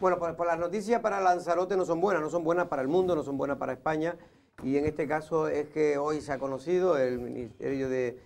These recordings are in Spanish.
Bueno, pues, pues, las noticias para Lanzarote no son buenas, no son buenas para el mundo, no son buenas para España. Y en este caso es que hoy se ha conocido, el Ministerio de,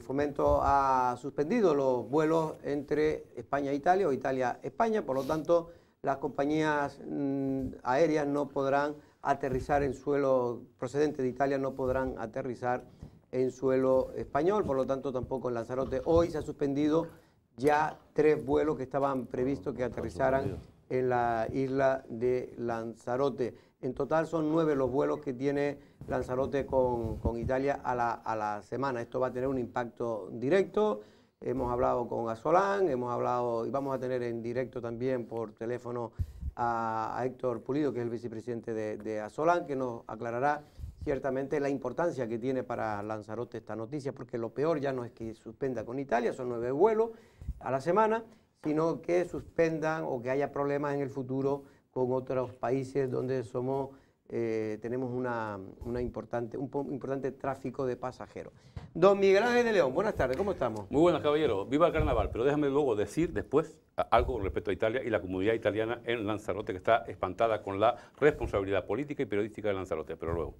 Fomento ha suspendido los vuelos entre España e Italia o Italia-España. Por lo tanto, las compañías mm, aéreas no podrán aterrizar en suelo procedente de Italia, no podrán aterrizar en suelo español. Por lo tanto, tampoco en Lanzarote. Hoy se ha suspendido ya tres vuelos que estaban previstos que aterrizaran en la isla de Lanzarote. En total son nueve los vuelos que tiene Lanzarote con, Italia a la, semana. Esto va a tener un impacto directo. Hemos hablado con Azolán, hemos hablado y vamos a tener en directo también por teléfono a, Héctor Pulido, que es el vicepresidente de, de Azolán, que nos aclarará ciertamente la importancia que tiene para Lanzarote esta noticia, porque lo peor ya no es que suspenda con Italia, son nueve vuelos a la semana sino que suspendan o que haya problemas en el futuro con otros países donde somos, eh, tenemos una, importante, un importante tráfico de pasajeros. Don Miguel Ángel de León, buenas tardes, ¿cómo estamos? Muy buenas, caballero. Viva el carnaval, pero déjame luego decir después algo con respecto a Italia y la comunidad italiana en Lanzarote, que está espantada con la responsabilidad política y periodística de Lanzarote, pero luego.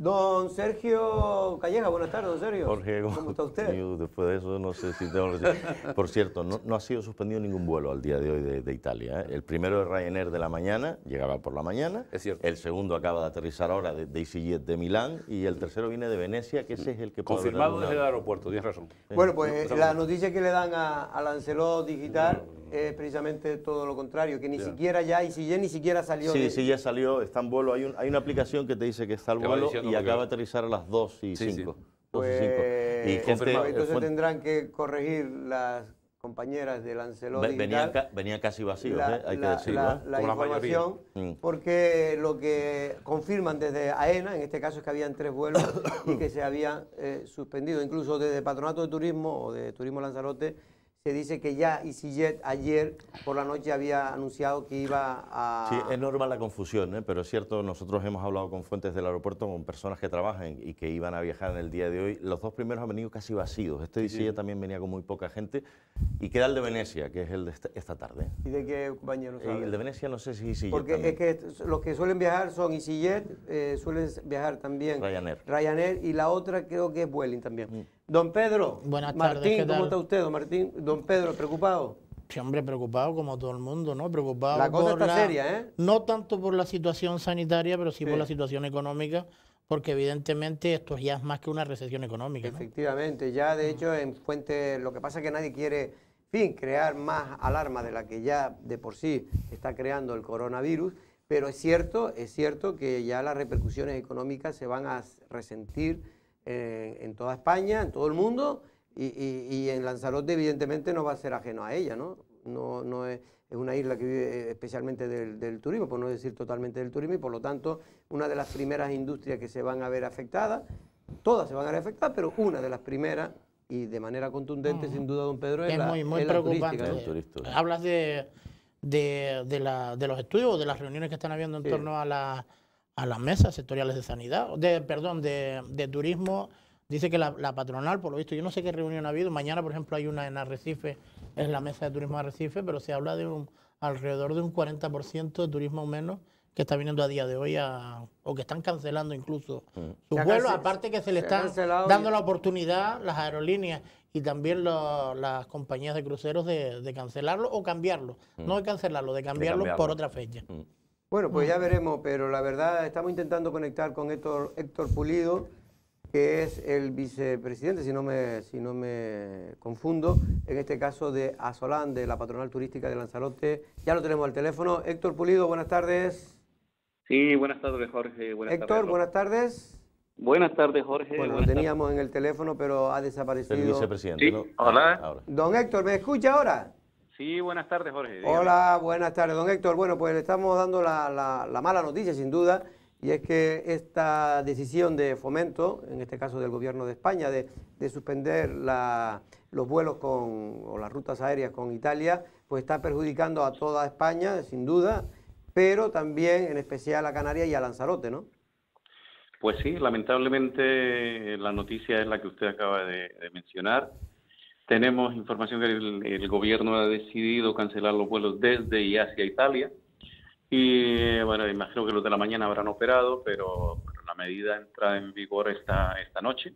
Don Sergio Calleja, buenas tardes, don Sergio. Jorge, ¿cómo, está usted? después de eso, no sé si tengo Por cierto, no, ha sido suspendido ningún vuelo al día de hoy de, Italia. ¿eh? El primero de Ryanair de la mañana, llegaba por la mañana. Es cierto. El segundo acaba de aterrizar ahora de, de de Milán. Y el tercero viene de Venecia, que ese es el que Confirmado desde el aeropuerto, tienes razón. Bueno, pues la noticia que le dan a, Lancelot Digital es precisamente todo lo contrario, que ni siquiera ya, y si ya ni siquiera salió. Sí, sí, ya salió, está en vuelo. Hay, hay una aplicación que te dice que está en vuelo y acaba de aterrizar a las 2 y 5. Pues, entonces tendrán que corregir las compañeras de Lancelot. Venían, casi vacíos, ¿eh? hay que decirlo. La, ¿eh? la información, mm. porque lo que confirman desde AENA, en este caso es que habían tres vuelos y que se habían eh, suspendido, incluso desde Patronato de Turismo o de Turismo Lanzarote se dice que ya EasyJet ayer por la noche había anunciado que iba a... Sí, es normal la confusión, ¿eh? pero es cierto, nosotros hemos hablado con fuentes del aeropuerto, con personas que trabajan y que iban a viajar en el día de hoy. Los dos primeros han venido casi vacíos. Este EasyJet también venía con muy poca gente. Y queda el de Venecia, que es el de esta, tarde. ¿Y de qué compañero El de Venecia no sé si EasyJet Porque es que los que suelen viajar son EasyJet, eh, suelen viajar también... Ryanair. Ryanair, y la otra creo que es Vueling también. Mm. Don Pedro. Buenas Martín, ¿cómo está usted, don Martín? Don Pedro, ¿preocupado? Sí, hombre, preocupado como todo el mundo, ¿no? Preocupado. La cosa está seria, ¿eh? No tanto por la situación sanitaria, pero sí, por la situación económica, porque evidentemente esto ya es más que una recesión económica. Efectivamente, ya de mm. hecho en Fuente, lo que pasa es que nadie quiere, fin, crear más alarma de la que ya de por sí está creando el coronavirus, pero es cierto, es cierto que ya las repercusiones económicas se van a resentir eh, en, toda España, en todo el mundo, y, en Lanzarote evidentemente no va a ser ajeno a ella, ¿no? No, es, una isla que vive eh, especialmente del, turismo, por no decir totalmente del turismo, y por lo tanto una de las primeras industrias que se van a ver afectadas, todas se van a ver afectadas, pero una de las primeras y de manera contundente, mm. sin duda, don Pedro, es, la, muy, Hablas de, los estudios, de las reuniones que están habiendo en torno a la a las mesas sectoriales de sanidad, de, perdón, de, turismo. Dice que la, patronal, por lo visto, yo no sé qué reunión ha habido. Mañana, por ejemplo, hay una en Arrecife, es la mesa de turismo Arrecife, pero se habla de un, alrededor de un 40% de turismo menos que está viniendo a día de hoy o que están cancelando incluso su mm. sus aparte que se le están dando la oportunidad las aerolíneas y también las compañías de cruceros de, de cancelarlo o cambiarlo, mm. no de cancelarlo, de cambiarlo, por otra fecha. Mm. Bueno, pues ya mm. veremos, pero la verdad estamos intentando conectar con Héctor, Héctor Pulido, que es el vicepresidente, si no, me, si no me confundo, en este caso de Azolán, de la patronal turística de Lanzarote. Ya lo tenemos al teléfono. Héctor Pulido, buenas tardes. Sí, buenas tardes, Jorge. Héctor, buenas tardes. Buenas tardes, Jorge. Bueno, lo teníamos en el teléfono, pero ha desaparecido. El vicepresidente, sí. Hola. Don Héctor, ¿me escucha ahora? Sí, buenas tardes, Jorge. Hola, buenas tardes, don Héctor. Bueno, pues le estamos dando la, mala noticia, sin duda, y es que esta decisión de fomento, en este caso del gobierno de España, de, suspender los vuelos con, o las rutas aéreas con Italia, pues está perjudicando a toda España, sin duda, pero también en especial a Canarias y a Lanzarote, ¿no? Pues sí, lamentablemente la noticia es la que usted acaba de mencionar. Tenemos información que el, gobierno ha decidido cancelar los vuelos desde y hacia Italia. Y bueno, imagino que los de la mañana habrán operado, pero la medida entra en vigor esta, esta noche.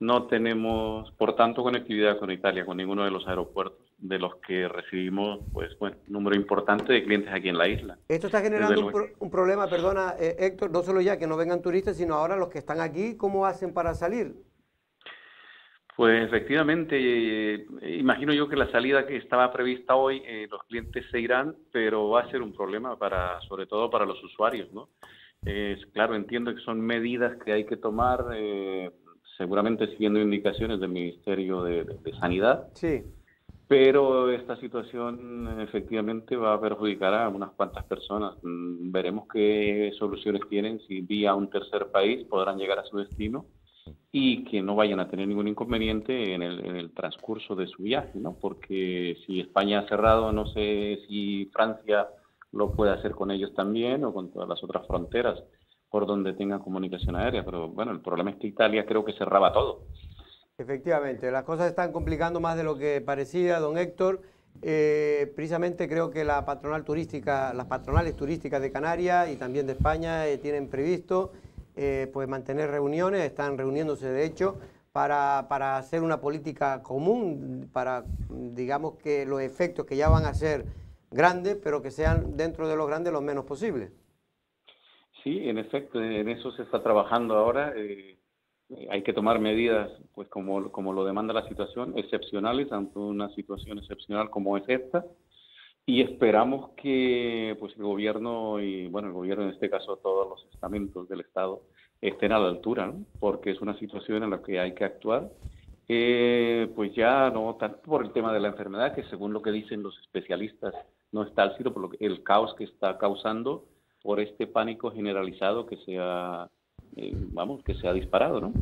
No tenemos, por tanto, conectividad con Italia, con ninguno de los aeropuertos de los que recibimos, pues, bueno, un número importante de clientes aquí en la isla. Esto está generando un, problema, perdona, eh, Héctor, no solo ya que no vengan turistas, sino ahora los que están aquí, ¿cómo hacen para salir? Pues efectivamente, eh, imagino yo que la salida que estaba prevista hoy, eh, los clientes se irán, pero va a ser un problema para, sobre todo para los usuarios, ¿no? claro, entiendo que son medidas que hay que tomar, eh, seguramente siguiendo indicaciones del Ministerio de, de, Sanidad. Sí. Pero esta situación efectivamente va a perjudicar a unas cuantas personas. Mm, veremos qué soluciones tienen, si vía un tercer país podrán llegar a su destino y que no vayan a tener ningún inconveniente en el, transcurso de su viaje, ¿no? Porque si España ha cerrado, no sé si Francia lo puede hacer con ellos también o con todas las otras fronteras por donde tenga comunicación aérea, pero bueno, el problema es que Italia creo que cerraba todo. Efectivamente, las cosas están complicando más de lo que parecía, don Héctor. Eh, precisamente creo que la patronal turística, las patronales turísticas de Canarias y también de España eh, tienen previsto eh, pues mantener reuniones, están reuniéndose de hecho para, hacer una política común, para digamos que los efectos que ya van a ser grandes, pero que sean dentro de los grandes los menos posibles. Sí, en efecto, en eso se está trabajando ahora. Eh, hay que tomar medidas, pues como, como lo demanda la situación, excepcionales tanto una situación excepcional como es esta. Y esperamos que pues el gobierno y bueno el gobierno en este caso todos los estamentos del Estado estén a la altura, ¿no? porque es una situación en la que hay que actuar. Eh, pues ya no tanto por el tema de la enfermedad que según lo que dicen los especialistas no está al sino por el caos que está causando por este pánico generalizado que se ha eh, vamos que se ha disparado, ¿no?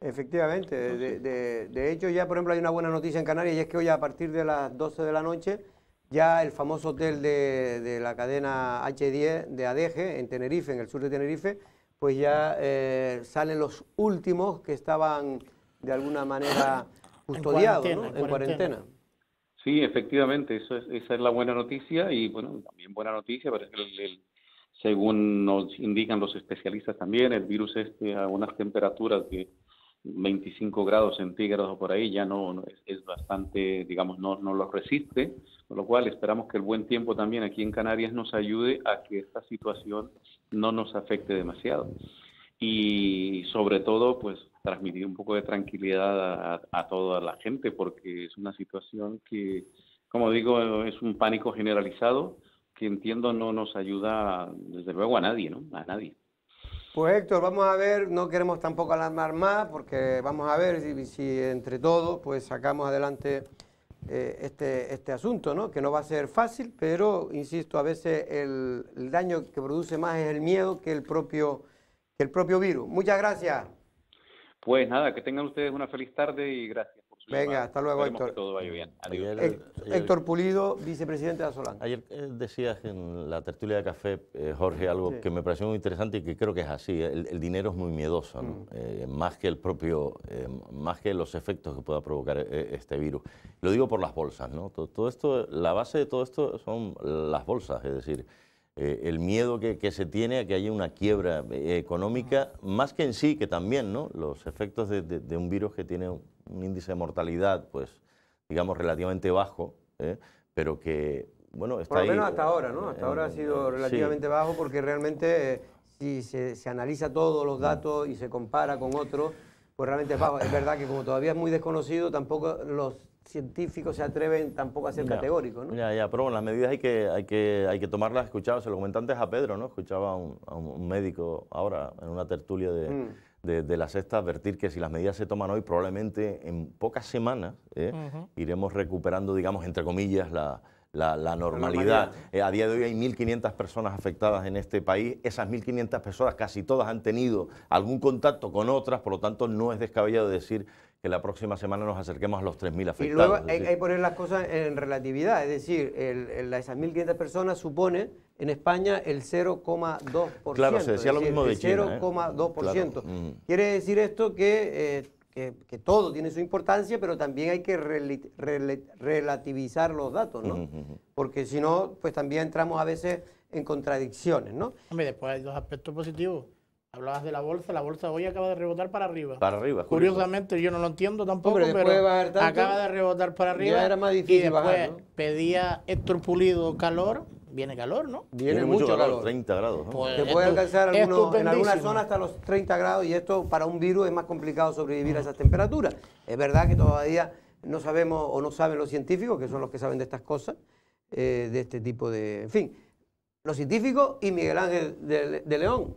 Efectivamente, de, de hecho ya por ejemplo hay una buena noticia en Canarias y es que hoy a partir de las 12 de la noche ya el famoso hotel de, la cadena H10 de Adeje, en Tenerife, en el sur de Tenerife, pues ya eh, salen los últimos que estaban de alguna manera custodiados, en cuarentena. Sí, efectivamente, eso es, esa es la buena noticia y bueno, también buena noticia, pero según nos indican los especialistas también, el virus este a unas temperaturas de 25 grados centígrados o por ahí, ya no, es, bastante, digamos, no, no los resiste, con lo cual esperamos que el buen tiempo también aquí en Canarias nos ayude a que esta situación no nos afecte demasiado. Y sobre todo, pues transmitir un poco de tranquilidad a, a toda la gente, porque es una situación que, como digo, es un pánico generalizado que entiendo no nos ayuda, desde luego, a nadie, ¿no? A nadie. Pues Héctor, vamos a ver, no queremos tampoco alarmar más, porque vamos a ver si, entre todos pues sacamos adelante eh, este, este asunto, ¿no? que no va a ser fácil, pero insisto, a veces el, el daño que produce más es el miedo que el propio, que el propio virus. Muchas gracias. Pues nada, que tengan ustedes una feliz tarde y gracias. Venga, hasta luego, Héctor. todo vaya bien. Héctor Pulido, vicepresidente de Azolán. Ayer eh, decías en la tertulia de café, eh, Jorge, algo que me pareció muy interesante y que creo que es así. Eh, el, dinero es muy miedoso, ¿no? Mm. más que el propio, más que los efectos que pueda provocar este virus. Lo digo por las bolsas, ¿no? Todo, esto, la base de todo esto son las bolsas, es decir, el miedo que, se tiene a que haya una quiebra económica, mm. más que en sí, que también, ¿no? Los efectos de, de un virus que tiene un índice de mortalidad, pues, digamos, relativamente bajo, ¿eh? pero que, bueno, está Por lo menos hasta ahora, ¿no? Hasta eh, ahora ha sido eh, relativamente bajo porque realmente si se, analiza todos los datos y se compara con otros, pues realmente es bajo. Es verdad que como todavía es muy desconocido, tampoco los científicos se atreven tampoco a ser categóricos, ¿no? Ya, ya, pero las medidas hay que, hay que, hay que tomarlas, escuchaba, se lo comenté antes a Pedro, ¿no? Escuchaba a un, médico ahora en una tertulia de... Mm de, la sexta advertir que si las medidas se toman hoy, probablemente en pocas semanas ¿eh? iremos recuperando, digamos, entre comillas, la, normalidad. Eh, a día de hoy hay 1.500 personas afectadas en este país. Esas 1.500 personas, casi todas han tenido algún contacto con otras, por lo tanto no es descabellado decir que la próxima semana nos acerquemos a los 3.000 afectados. Y luego hay, que poner las cosas en relatividad, es decir, esas 1.500 personas supone en España el 0,2%. Claro, se decía lo mismo de China. 0,2%. ¿eh? Mm. Quiere decir esto eh, que, todo tiene su importancia, pero también hay que relativizar los datos, ¿no? Porque si no, pues también entramos a veces en contradicciones, ¿no? Hombre, después hay dos aspectos positivos Hablabas de la bolsa, la bolsa hoy acaba de rebotar para arriba. Para arriba. Curiosamente, yo no lo entiendo tampoco, pero acaba de rebotar para arriba. Era más difícil y después pedía Héctor Pulido calor. Viene calor, ¿no? Viene, mucho, calor, los 30 grados. Pues Te puede alcanzar en alguna zona hasta los 30 grados y esto para un virus es más complicado sobrevivir a esas temperaturas. Es verdad que todavía no sabemos o no saben los científicos, que son los que saben de estas cosas, eh, de este tipo de... En fin, los científicos y Miguel Ángel de León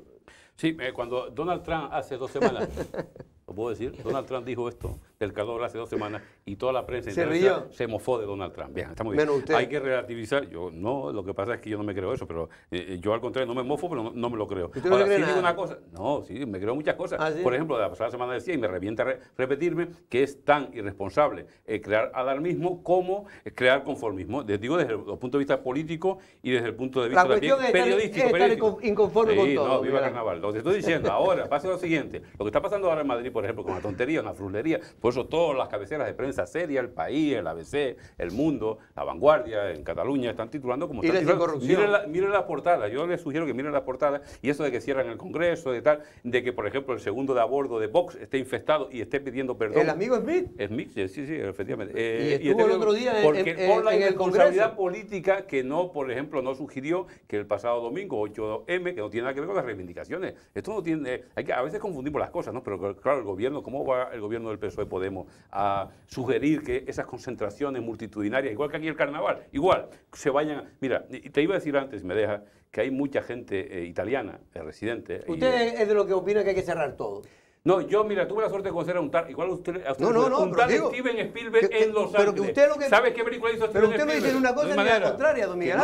Sí, eh, cuando Donald Trump hace dos semanas, lo puedo decir, Donald Trump dijo esto, el calor hace dos semanas y toda la prensa se, se mofó de Donald Trump. Bien, está muy bien. Hay que relativizar. Yo no, lo que pasa es que yo no me creo eso, pero eh, eh, yo al contrario no me mofo, pero no, me lo creo. ¿Usted no digo una cosa. No, sí, me creo muchas cosas. ¿Ah, por ejemplo, la pasada semana decía, y me revienta repetirme, que es tan irresponsable eh, crear alarmismo como crear conformismo. Les digo desde el, punto de vista político y desde el punto de vista la también, periodístico. Estar inconforme con todo. No, viva carnaval. Lo que estoy diciendo ahora, pasa lo siguiente. Lo que está pasando ahora en Madrid, por ejemplo, con la tontería, una frulería, por eso todas las cabeceras de prensa seria, el país, el ABC, el mundo, la vanguardia, en Cataluña, están titulando como... Están titulando. Miren, la, miren las portadas, yo les sugiero que miren las portadas y eso de que cierran el Congreso, de tal, de que por ejemplo el segundo de a de Vox esté infectado y esté pidiendo perdón. ¿El amigo Smith? Smith, sí, sí, efectivamente. y eh, estuvo este el otro día en, en, por la política que no, por ejemplo, no sugirió que el pasado domingo 8M, que no tiene nada que ver con las reivindicaciones. Esto no tiene... Eh, hay que, a veces confundimos las cosas, ¿no? Pero claro, el gobierno, ¿cómo va el gobierno del PSOE? Podemos, a sugerir que esas concentraciones multitudinarias, igual que aquí el carnaval, igual, se vayan... Mira, te iba a decir antes, me deja, que hay mucha gente eh, italiana, eh, residente... Usted eh, es de lo que opina que hay que cerrar todo. No, yo, mira, tuve la suerte de conocer a un tal, igual usted, a usted, no, no, no, un tal Steven Spielberg en Los pero Ángeles. Usted lo que, ¿Sabe qué película hizo Steven Spielberg? Pero usted me dice una cosa y la contraria, don Miguel.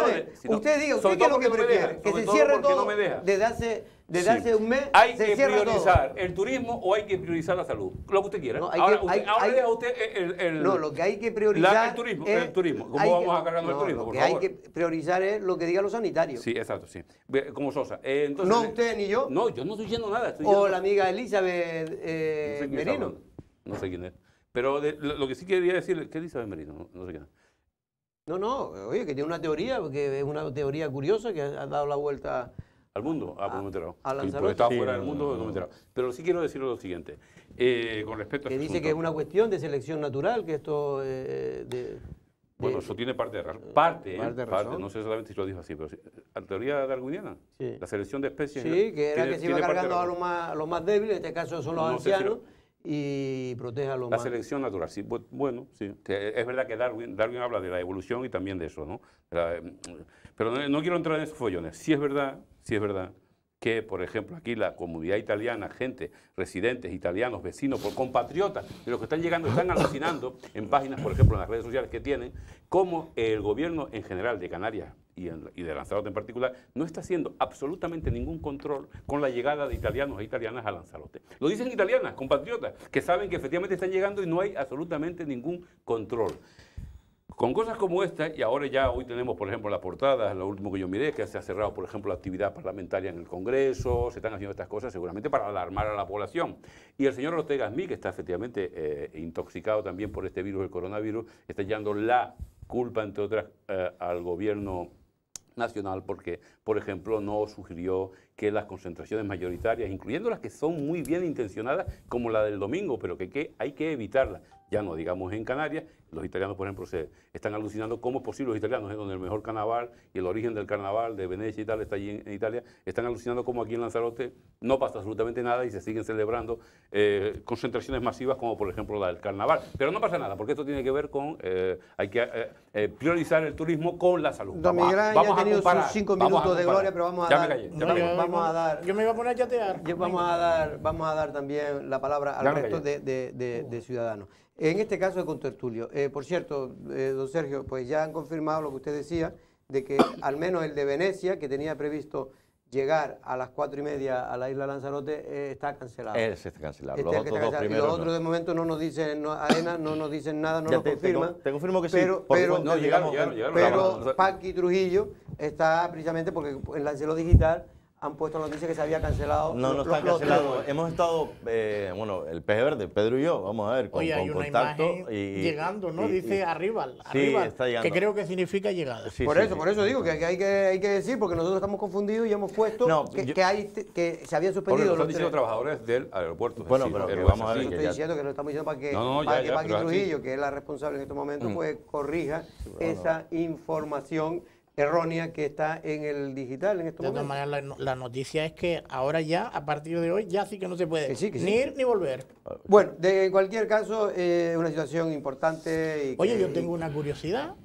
usted diga, usted qué es lo que prefiere, que se cierre todo, todo desde hace desde hace un mes. Hay que priorizar el turismo o hay que priorizar la salud. Lo que usted quiera. No, ahora, que, usted, hay, hay, usted eh, el, No, lo que hay que priorizar. el turismo. Es, el turismo. ¿Cómo vamos a cargarnos el turismo? Lo que hay que priorizar es lo que digan los sanitarios. Sí, exacto, sí. Como Sosa. Eh, no usted ni yo. No, yo no estoy diciendo nada. o la amiga Elizabeth eh, Merino. No sé quién es. Pero lo, que sí quería decir, ¿qué Elizabeth Merino? No, sé quién es. No, no, oye, que tiene una teoría, porque es una teoría curiosa que ha dado la vuelta ¿Al mundo? Ah, pues ah no A estaba fuera del mundo, no, Pero sí quiero decir lo siguiente, eh, con respecto a Que este dice que es una cuestión de selección natural, que esto eh, de, Bueno, eso tiene parte de Parte, ¿eh? parte, no sé exactamente si lo dijo así, pero sí, la teoría darwiniana, sí. la selección de especies... Sí, que era que se iba cargando a los más, más débiles, en este caso son los ancianos y proteja a la más. La selección natural, sí. Bueno, sí. Es verdad que Darwin, Darwin habla de la evolución y también de eso, ¿no? Em, pero no, quiero entrar en esos follones. Sí es verdad, sí es verdad que, por ejemplo, aquí la comunidad italiana, gente, residentes, italianos, vecinos, compatriotas de los que están llegando, están alucinando en páginas, por ejemplo, en las redes sociales que tienen, como el gobierno en general de Canarias, y, de Lanzarote en particular, no está haciendo absolutamente ningún control con la llegada de italianos e italianas a Lanzarote. Lo dicen italianas, compatriotas, que saben que efectivamente están llegando y no hay absolutamente ningún control. Con cosas como esta, y ahora ya hoy tenemos, por ejemplo, la portada, lo último que yo miré, que se ha cerrado, por ejemplo, la actividad parlamentaria en el Congreso, se están haciendo estas cosas seguramente para alarmar a la población. Y el señor Ortega Smith, que está efectivamente eh, intoxicado también por este virus, el coronavirus, está echando la culpa, entre otras, eh, al gobierno nacional porque, por ejemplo, no sugirió que las concentraciones mayoritarias, incluyendo las que son muy bien intencionadas, como la del domingo, pero que, hay que evitarlas, ya no digamos en Canarias, los italianos, por ejemplo, se están alucinando cómo es posible los italianos, es eh, donde el mejor carnaval y el origen del carnaval de Venecia y tal está allí en, Italia, están alucinando cómo aquí en Lanzarote no pasa absolutamente nada y se siguen celebrando eh, concentraciones masivas como por ejemplo la del carnaval. Pero no pasa nada, porque esto tiene que ver con, eh, hay que priorizar el turismo con la salud. vamos, a, tenido cinco minutos de gloria, pero vamos a ya dar... Vamos a dar... Yo me iba a poner a chatear. vamos, a dar, a dar también la palabra al resto de, de ciudadanos. En este caso de Contertulio, eh, por cierto, eh, don Sergio, pues ya han confirmado lo que usted decía, de que al menos el de Venecia, que tenía previsto llegar a las cuatro y media a la isla Lanzarote, eh, está cancelado. Ese está cancelado. Este los, otros y los otros de momento no nos dicen no, no nos dicen nada, no nos confirman. Te, confirmo que sí. Pero, pero, no, llegamos, pero Paqui Trujillo está precisamente porque en Celo Digital han puesto noticia que se había cancelado. No, no está cancelado. Hemos estado, eh, bueno, el peje verde, Pedro y yo, vamos a ver, con, Oye, hay contacto. y, llegando, ¿no? Dice arriba, arriba. Que creo que significa llegada. por eso, por eso digo que hay, que hay que decir, porque nosotros estamos confundidos y hemos puesto que, yo, que, hay, que se había suspendido. han los, los trabajadores del aeropuerto. Bueno, pero vamos a ver. Que estoy diciendo que lo estamos diciendo para que, Paqui Trujillo, que es la responsable en este momento, mm. pues corrija esa información errónea que está en el digital en estos momentos. De todas maneras, la, noticia es que ahora ya, a partir de hoy, ya sí que no se puede ni ir ni volver. Bueno, de, cualquier caso, es eh, una situación importante. Y Oye, yo tengo una curiosidad.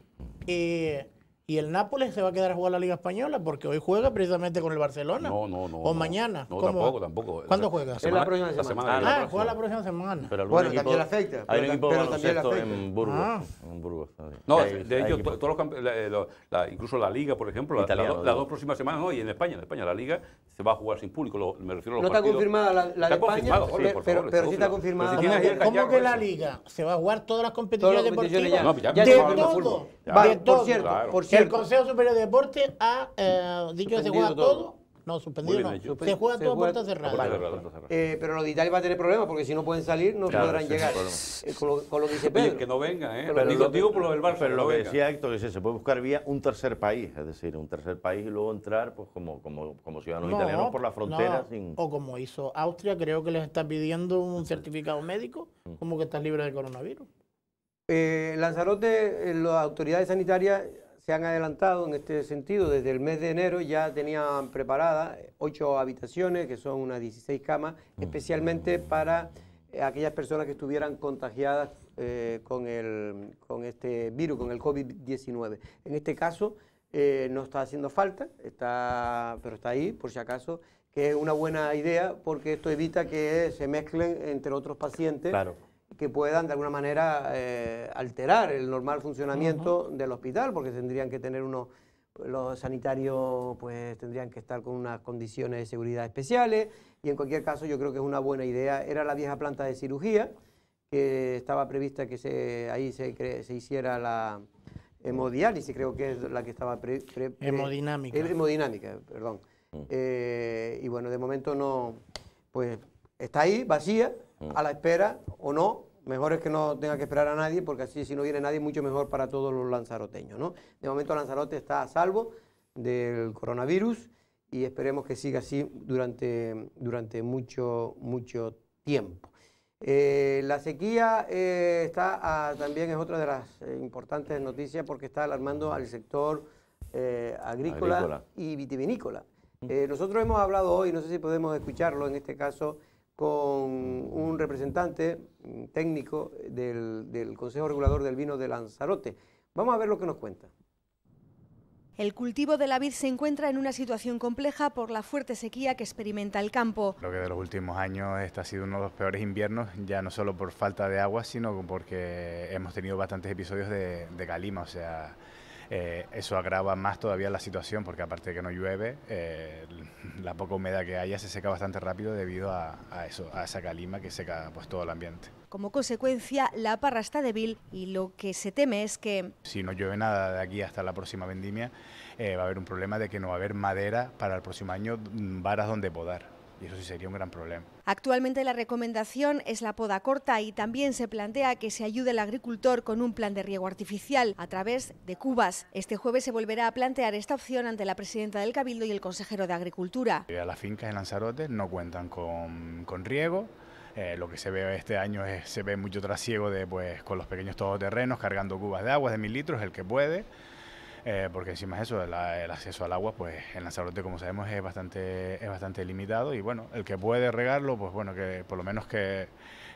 Y el Nápoles se va a quedar a jugar la Liga Española porque hoy juega precisamente con el Barcelona. No, no, no. O mañana. No, tampoco, tampoco. ¿Cuándo juega? Es la próxima semana. Ah, juega la próxima semana. Pero bueno, equipo, también afecta. Hay un pero también afecta. en Burgos. Ah. En Burgos. No, de hecho, todos los campeones, eh, incluso la Liga, por ejemplo, las dos próximas semanas, no, y en España, en España la Liga se va a jugar sin público, me refiero a los No está confirmada la, de España, pero, pero, sí está confirmada. ¿Cómo que la Liga se va a jugar todas las competiciones deportivas? De todo por, cierto, por cierto, el Consejo Superior de Deportes ha eh, dicho que se juega todo. No, suspendido no. Se juega todo a puerta cerrada. Eh, pero los de Italia va a tener problemas porque si no pueden salir no podrán llegar. Eh, con, lo, que dice Pedro. que no venga, ¿eh? Pero, digo, por lo pero, lo que decía Héctor, que se puede buscar vía un tercer país, es decir, un tercer país y luego entrar pues como, ciudadanos italianos por la frontera. O como hizo Austria, creo que les está pidiendo un certificado médico mm. como que están libre del coronavirus. Eh, Lanzarote, eh, las autoridades sanitarias se han adelantado en este sentido. Desde el mes de enero ya tenían preparadas ocho habitaciones, que son unas 16 camas, especialmente para eh, aquellas personas que estuvieran contagiadas eh, con, el, con este virus, con el COVID-19. En este caso no está haciendo falta, está, pero está ahí, por si acaso, que es una buena idea porque esto evita que se mezclen entre otros pacientes. Claro que puedan de alguna manera eh, alterar el normal funcionamiento del hospital, porque tendrían que tener unos, pues, los sanitarios pues tendrían que estar con unas condiciones de seguridad especiales y en cualquier caso yo creo que es una buena idea. Era la vieja planta de cirugía, que estaba prevista que se, ahí se, se hiciera la hemodiálisis, creo que es la que estaba prevista. hemodinámica. hemodinámica, perdón. Mm. Eh, y bueno, de momento no, pues está ahí, vacía, a la espera o no. Mejor es que no tenga que esperar a nadie, porque así si no viene nadie, mucho mejor para todos los lanzaroteños. ¿no? De momento Lanzarote está a salvo del coronavirus y esperemos que siga así durante, durante mucho, mucho tiempo. Eh, la sequía eh, está también es otra de las eh, importantes noticias porque está alarmando al sector agrícola, y vitivinícola. Mm. nosotros hemos hablado hoy, no sé si podemos escucharlo en este caso, con un representante técnico del, Consejo Regulador del Vino de Lanzarote. Vamos a ver lo que nos cuenta. El cultivo de la vid se encuentra en una situación compleja por la fuerte sequía que experimenta el campo. Lo que de los últimos años este ha sido uno de los peores inviernos, ya no solo por falta de agua, sino porque hemos tenido bastantes episodios de, de calima, o sea, eh, eso agrava más todavía la situación porque aparte de que no llueve, eh, la poca humedad que haya se seca bastante rápido debido a, esa calima que seca pues, todo el ambiente. Como consecuencia, la parra está débil y lo que se teme es que... Si no llueve nada de aquí hasta la próxima vendimia, eh, va a haber un problema de que no va a haber madera para el próximo año, mm, varas donde podar eso sí sería un gran problema. Actualmente la recomendación es la poda corta y también se plantea que se ayude al agricultor con un plan de riego artificial a través de cubas. Este jueves se volverá a plantear esta opción ante la presidenta del Cabildo y el consejero de Agricultura. Eh, las fincas en Lanzarote no cuentan con, riego. Eh, lo que se ve este año es, se ve mucho trasiego de, pues, con los pequeños todoterrenos, cargando cubas de agua de mil litros, el que puede. Eh, porque encima eso, el acceso al agua, pues en Lanzarote, como sabemos, es bastante, es bastante limitado y bueno, el que puede regarlo, pues bueno, que por lo menos que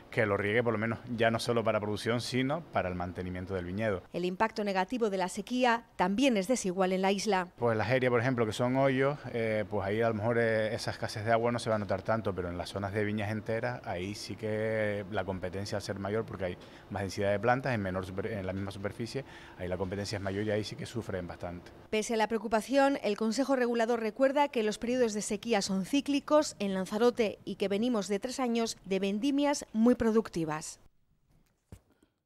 que lo riegue por lo menos ya no solo para producción, sino para el mantenimiento del viñedo. El impacto negativo de la sequía también es desigual en la isla. Pues las áreas, por ejemplo, que son hoyos, eh, pues ahí a lo mejor eh, esa escasez de agua no se va a notar tanto, pero en las zonas de viñas enteras, ahí sí que la competencia al ser mayor porque hay más densidad de plantas en, menor en la misma superficie, ahí la competencia es mayor y ahí sí que sufren bastante. Pese a la preocupación, el Consejo Regulador recuerda que los periodos de sequía son cíclicos en Lanzarote y que venimos de tres años de vendimias muy productivas.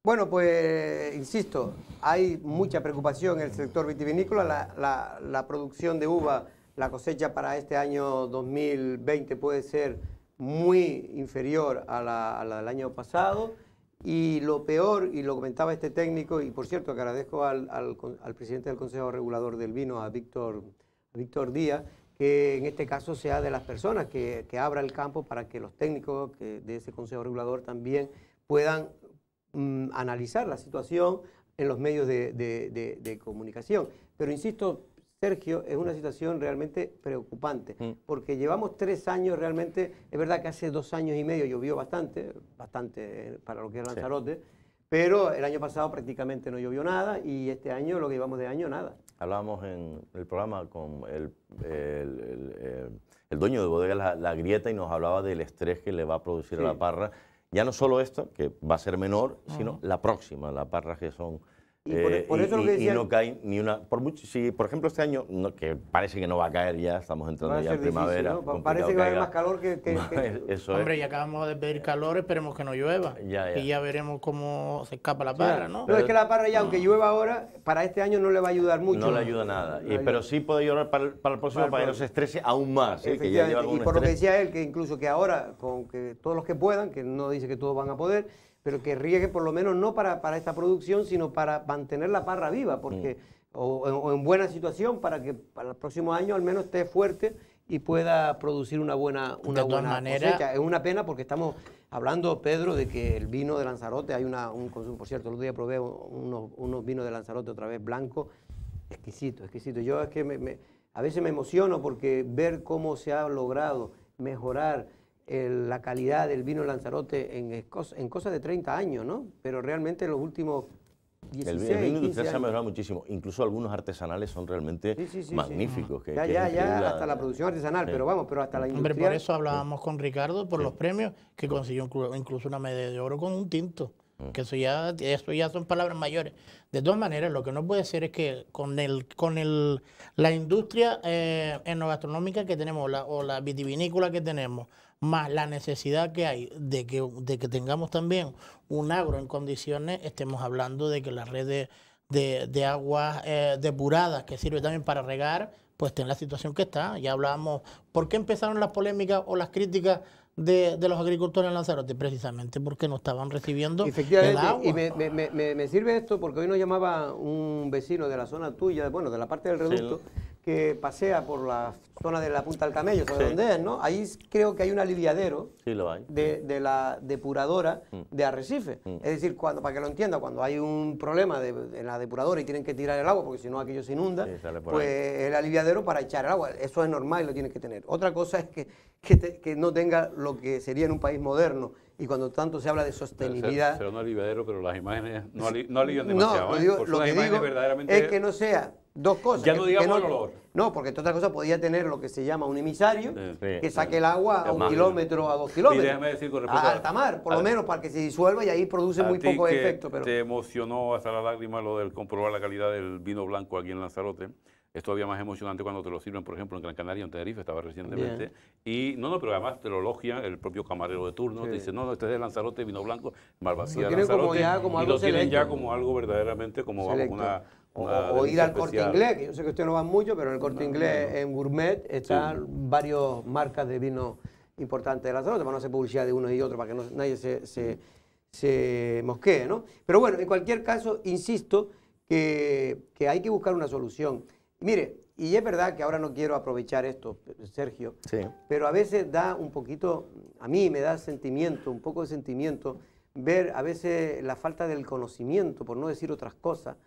Bueno, pues insisto, hay mucha preocupación en el sector vitivinícola. La, producción de uva, la cosecha para este año 2020 puede ser muy inferior a la, del año pasado. Y lo peor, y lo comentaba este técnico, y por cierto agradezco al, presidente del Consejo Regulador del Vino, a Víctor, a Víctor Díaz, que en este caso sea de las personas, que, abra el campo para que los técnicos de ese Consejo Regulador también puedan mm, analizar la situación en los medios de, comunicación. Pero insisto, Sergio, es una situación realmente preocupante, mm. porque llevamos tres años realmente, es verdad que hace dos años y medio llovió bastante, bastante eh, para lo que es Lanzarote, pero el año pasado prácticamente no llovió nada y este año, lo que llevamos de año, nada. Hablábamos en el programa con el, el, eh, dueño de bodega la, Grieta y nos hablaba del estrés que le va a producir a la parra. Ya no solo esta, que va a ser menor, sino la próxima, la parra que son y, eh, por, e-, eso lo que decía... y no cae ni una... Por mucho, si, por ejemplo, este año, que parece que no va a caer ya, estamos entrando ya en primavera. Parece que va a haber más calor que... Hombre, ya acabamos de pedir calor, esperemos que no llueva. Y ya veremos cómo se escapa la parra, ¿no? Pero, no, es que la parra ya, aunque llueva ahora, para este año no le va a ayudar mucho. No le ayuda nada. Y, pero sí puede llorar para, el, próximo, para, que no se estrese aún más. ¿eh? Que y por lo que decía él, que incluso que ahora, con que todos los que puedan, que no dice que todos van a poder pero que riegue por lo menos no para, para esta producción, sino para mantener la parra viva, porque, mm. o, en buena situación, para que para el próximo año al menos esté fuerte y pueda producir una buena, una buena manera, cosecha. Es una pena porque estamos hablando, Pedro, de que el vino de Lanzarote, hay una, un consumo, por cierto, el otro día probé unos, vinos de Lanzarote otra vez blancos, exquisito, exquisito. Yo es que a veces me emociono porque ver cómo se ha logrado mejorar la calidad del vino Lanzarote en, cosas de 30 años, ¿no? Pero realmente los últimos 16, el, vino industrial se ha mejorado muchísimo. Incluso algunos artesanales son realmente magníficos. ya, ya, ya, hasta la producción artesanal, pero vamos, pero hasta la industria. Hombre, por eso hablábamos con Ricardo, por los premios, que consiguió incluso una medalla de oro con un tinto. Mm. Que eso ya, eso ya son palabras mayores. De todas maneras, lo que no puede ser es que con el, con el, la industria eh, enogastronómica que tenemos, o la vitivinícola que tenemos, más la necesidad que hay de que, de que tengamos también un agro en condiciones, estemos hablando de que la red de, aguas eh, depuradas que sirve también para regar, pues está en la situación que está. Ya hablábamos, ¿por qué empezaron las polémicas o las críticas de, los agricultores en Lanzarote, precisamente porque no estaban recibiendo el agua. Y me, sirve esto porque hoy nos llamaba un vecino de la zona tuya, bueno, de la parte del reducto, que pasea por la zona de la Punta del Camello, sobre es, no? Ahí creo que hay un aliviadero De, la depuradora mm. de Arrecife. Mm. Es decir, cuando, para que lo entienda, cuando hay un problema en la depuradora y tienen que tirar el agua, porque si no aquello se inunda, pues el aliviadero para echar el agua. Eso es normal y lo tienen que tener. Otra cosa es que, no tenga lo que sería en un país moderno, y cuando tanto se habla de sostenibilidad. un aliviadero, pero las imágenes no, no alivian demasiado. No, lo, ¿eh? que digo es que no sea dos cosas. Ya no digamos no, No, porque esta cosa podía tener lo que se llama un emisario que saque el agua a un kilómetro, a dos kilómetros. Y déjame decir con respecto a, alta mar, por lo menos para que se disuelva y ahí produce muy poco efecto. Pero... ¿Te emocionó hasta la lágrima lo del comprobar la calidad del vino blanco aquí en Lanzarote? esto había más emocionante cuando te lo sirven, por ejemplo, en Gran Canaria, en Tenerife, estaba recientemente. Y no, no, pero además te lo elogia el propio camarero de turno. Te dice, no, no, este es Lanzarote, vino blanco, mal vacío Lanzarote, y lo tienen ya como algo verdaderamente, como una o, ir al corte inglés, que yo sé que usted no va mucho, pero en el corte inglés, en Gourmet, están varias marcas de vino importantes de la zona. para no a hacer publicidad de uno y otro para que nadie se, mosquee, ¿no? Pero bueno, en cualquier caso, insisto que, hay que buscar una solución. Mire, y es verdad que ahora no quiero aprovechar esto, Sergio, pero a veces da un poquito, a mí me da sentimiento, un poco de sentimiento, ver a veces la falta del conocimiento, por no decir otras cosas,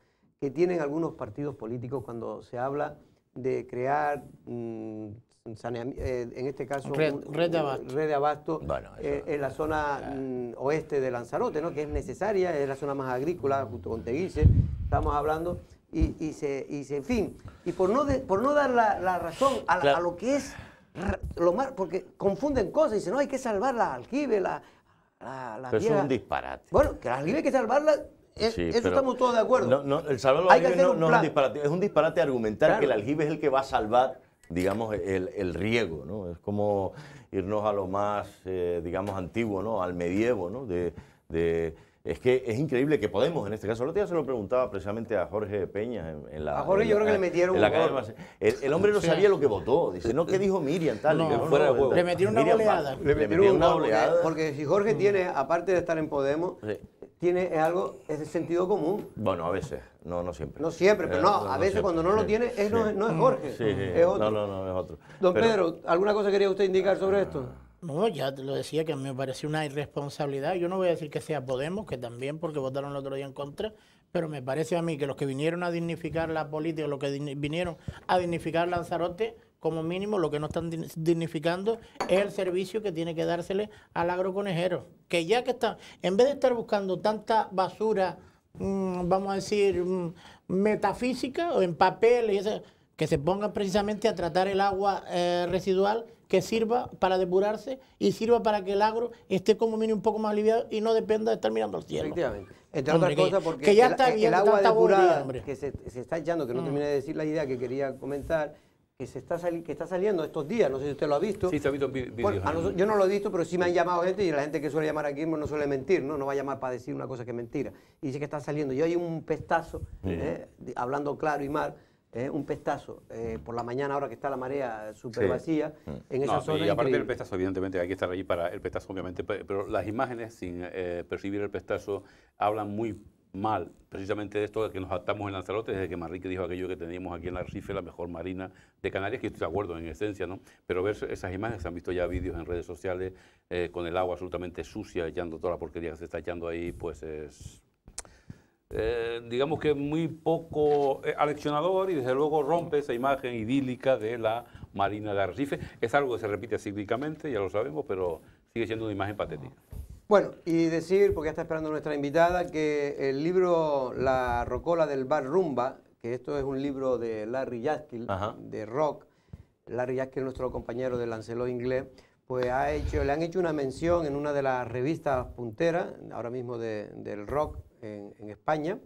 que tienen algunos partidos políticos cuando se habla de crear, mm, eh, en este caso, red, de abasto, eh, en la zona mm, oeste de Lanzarote, ¿no? que es necesaria, es la zona más agrícola, justo con Teguise, estamos hablando, y, y, se, y se, en fin, y por no, por no dar la, razón a, lo que es, lo más, porque confunden cosas, dicen, no, hay que salvar las la, la, la Pero es un disparate. Bueno, que las aljibes hay que salvarlas eso estamos todos de acuerdo. el es un disparate, es un disparate argumentar que el aljibe es el que va a salvar, digamos, el, el riego, ¿no? Es como irnos a lo más, eh, digamos, antiguo, ¿no? Al medievo, ¿no? De, de, es que es increíble que podemos, en este caso. El otro día se lo preguntaba precisamente a Jorge Peña en, la. A Jorge yo creo que le metieron un el, el, hombre no sabía lo que votó. Dice, no, ¿qué dijo Miriam? Tal, le metieron una Le metieron, una Porque si Jorge mm. tiene, aparte de estar en Podemos, sí tiene algo, es de sentido común. Bueno, a veces, no, no siempre. No siempre, pero no, eh, a veces cuando no lo tiene es, no, es Jorge, es otro. No, no, no, es otro. Don Pedro, ¿alguna cosa quería usted indicar sobre esto? No, ya te lo decía que me pareció una irresponsabilidad. Yo no voy a decir que sea Podemos, que también, porque votaron el otro día en contra, pero me parece a mí que los que vinieron a dignificar la política, los que vinieron a dignificar Lanzarote, como mínimo lo que no están dignificando es el servicio que tiene que dársele al agroconejero. Que ya que está, en vez de estar buscando tanta basura, mm, vamos a decir, mm, metafísica o en papel, que se pongan precisamente a tratar el agua eh, residual que sirva para depurarse y sirva para que el agro esté como mínimo un poco más aliviado y no dependa de estar mirando al cielo. Efectivamente. Entre porque que ya está bien, el agua depurada que se, está echando, que no mm. terminé de decir la idea que quería comentar, que se está que está saliendo estos días, no sé si usted lo ha visto. Sí, se ha visto videos. yo no lo he visto, pero sí me han llamado gente y la gente que suele llamar aquí no suele mentir, ¿no? No va a llamar para decir una cosa que es mentira. Y dice que está saliendo. Yo hay un pestazo, ¿eh? hablando claro y mal, ¿eh? un pestazo eh, por la mañana ahora que está la marea súper vacía mm. en esa zona. Y aparte del pestazo, evidentemente hay que estar allí para el pestazo, obviamente, pero las imágenes sin percibir el pestazo hablan muy mal, precisamente de esto que nos adaptamos en Lanzarote, desde que Manrique dijo aquello que teníamos aquí en la Arrecife, la mejor marina de Canarias, que estoy de acuerdo en esencia, ¿no? Pero ver esas imágenes, se han visto ya vídeos en redes sociales eh, con el agua absolutamente sucia, echando toda la porquería que se está echando ahí, pues es... Eh, digamos que muy poco eh, aleccionador y desde luego rompe esa imagen idílica de la Marina de Arrecife. Es algo que se repite cíclicamente, ya lo sabemos, pero sigue siendo una imagen patética. Bueno, y decir, porque está esperando nuestra invitada, que el libro La Rocola del Bar Rumba, que esto es un libro de Larry Yaskill, de rock, Larry Yaskill, nuestro compañero de Lancelot Inglés, pues ha hecho, le han hecho una mención en una de las revistas punteras, ahora mismo del rock en, España,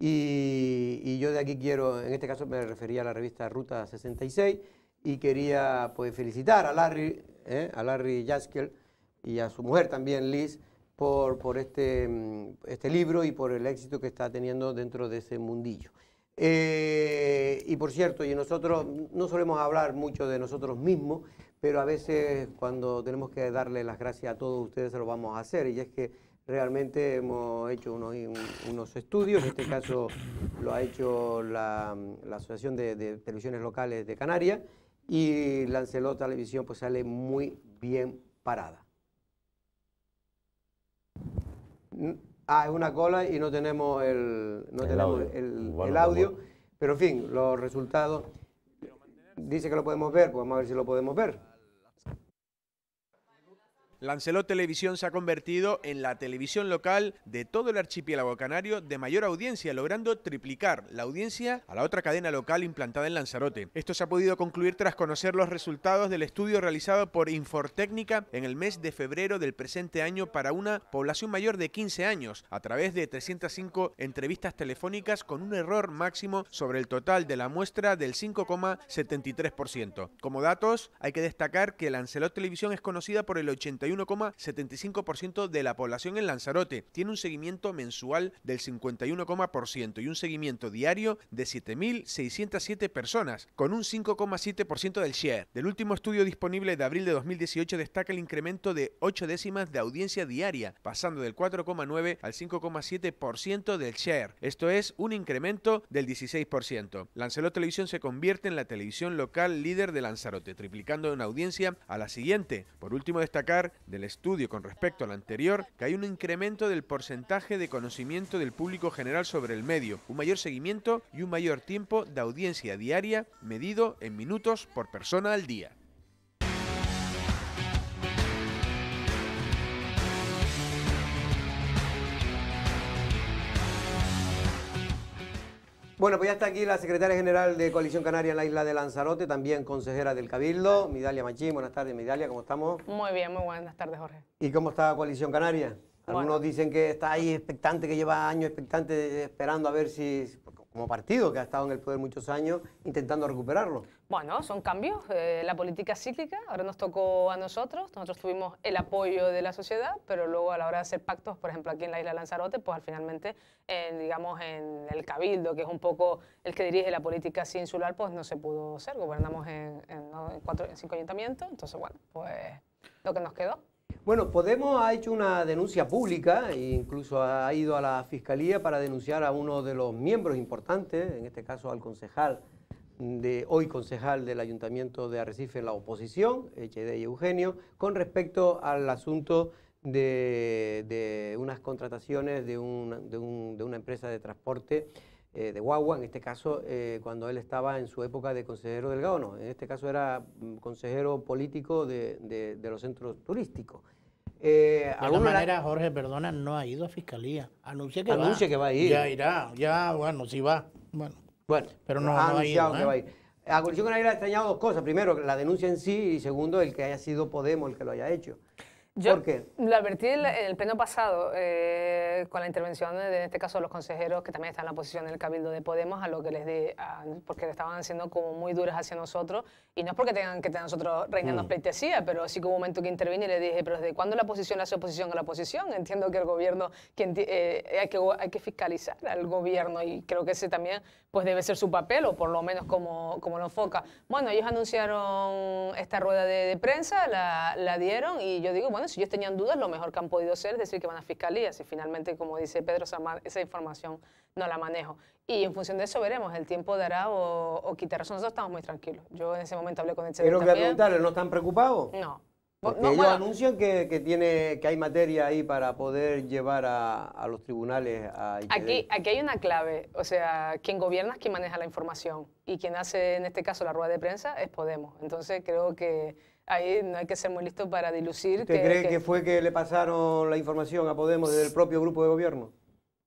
y, yo de aquí quiero, en este caso me refería a la revista Ruta 66, y quería pues felicitar a Larry, eh, a Larry Yaskill, y a su mujer también, Liz, por, por este, mm, este, libro y por el éxito que está teniendo dentro de ese mundillo. Eh, y por cierto, y nosotros no solemos hablar mucho de nosotros mismos, pero a veces cuando tenemos que darle las gracias a todos ustedes se lo vamos a hacer, y es que realmente hemos hecho unos, estudios, en este caso lo ha hecho la, mm, Asociación de, Televisiones Locales de Canarias, y Lancelot Televisión pues sale muy bien parada. Ah, es una cola y no tenemos el, no tenemos audio, el, audio pero en fin, los resultados dice que lo podemos ver, pues vamos a ver si lo podemos ver. Lancelot Televisión se ha convertido en la televisión local de todo el archipiélago canario de mayor audiencia, logrando triplicar la audiencia a la otra cadena local implantada en Lanzarote. Esto se ha podido concluir tras conocer los resultados del estudio realizado por Infortécnica en el mes de febrero del presente año para una población mayor de 15 años, a través de 305 entrevistas telefónicas con un error máximo sobre el total de la muestra del 5,73%. Como datos, hay que destacar que Lancelot Televisión es conocida por el 80 51,75% de la población en Lanzarote. Tiene un seguimiento mensual del 51,% y un seguimiento diario de 7.607 personas, con un 5,7% del share. Del último estudio disponible de abril de 2018 destaca el incremento de 8 décimas de audiencia diaria, pasando del 4,9 al 5,7% del share. Esto es un incremento del 16%. Lanzarote Televisión se convierte en la televisión local líder de Lanzarote, triplicando en audiencia a la siguiente. Por último, destacar del estudio con respecto al anterior que hay un incremento del porcentaje de conocimiento del público general sobre el medio, un mayor seguimiento y un mayor tiempo de audiencia diaria medido en minutos por persona al día. Bueno, pues ya está aquí la secretaria general de Coalición Canaria en la isla de Lanzarote, también consejera del Cabildo, Midalia Machín. Buenas tardes, Midalia, ¿cómo estamos? Muy bien, muy buenas tardes, Jorge. ¿Y cómo está Coalición Canaria? Algunos dicen que está ahí expectante, que lleva años expectante, esperando a ver si como partido que ha estado en el poder muchos años intentando recuperarlo. Bueno, son cambios. Eh, la política cíclica, ahora nos tocó a nosotros, nosotros tuvimos el apoyo de la sociedad, pero luego a la hora de hacer pactos, por ejemplo aquí en la isla de Lanzarote, pues al finalmente, digamos, en el cabildo, que es un poco el que dirige la política así insular, pues no se pudo ser. Gobernamos en, cuatro, en cinco ayuntamientos, entonces bueno, pues lo que nos quedó. Bueno, Podemos ha hecho una denuncia pública e incluso ha ido a la Fiscalía para denunciar a uno de los miembros importantes, en este caso al concejal, de, hoy concejal del Ayuntamiento de Arrecife la oposición, Hd Eugenio, con respecto al asunto de, unas contrataciones de una empresa de transporte eh, de Guagua, en este caso eh, cuando él estaba en su época de consejero delgado, no, en este caso era mm, consejero político de, los centros turísticos. Eh, de alguna manera, Jorge, perdona, no ha ido a fiscalía. Anuncia que Anuncia va. que va a ir. Ya irá, ya, bueno, sí va. Bueno, bueno pero no, ha no anunciado ha que va a ir. A Coalición ha extrañado dos cosas. Primero, la denuncia en sí y segundo, el que haya sido Podemos el que lo haya hecho. Yo ¿Por qué? Lo advertí en el pleno pasado eh, con la intervención, de, en este caso, los consejeros que también están en la posición del Cabildo de Podemos, a lo que les di, porque le estaban haciendo como muy duras hacia nosotros. Y no es porque tengan que tener nosotros reinando mm. pleitecía pero sí que hubo un momento que intervine y le dije, pero ¿desde cuándo la oposición hace oposición a la oposición? Entiendo que el gobierno, eh, hay, que, hay que fiscalizar al gobierno y creo que ese también pues, debe ser su papel, o por lo menos como, como lo enfoca. Bueno, ellos anunciaron esta rueda de, prensa, la, la dieron y yo digo, bueno, si ellos tenían dudas, lo mejor que han podido hacer es decir que van a fiscalías y finalmente, como dice Pedro Samar, esa información no la manejo. Y en función de eso veremos, el tiempo dará o, o quitará. Nosotros estamos muy tranquilos. Yo en ese momento hablé con el Pero que preguntarle, ¿no están preocupados? No. ellos anuncian que, que, tiene, que hay materia ahí para poder llevar a, a los tribunales a aquí, aquí hay una clave, o sea, quien gobierna es quien maneja la información y quien hace en este caso la rueda de prensa es Podemos. Entonces creo que ahí no hay que ser muy listo para dilucir. ¿Usted que, cree que, fue que le pasaron la información a Podemos desde el propio grupo de gobierno?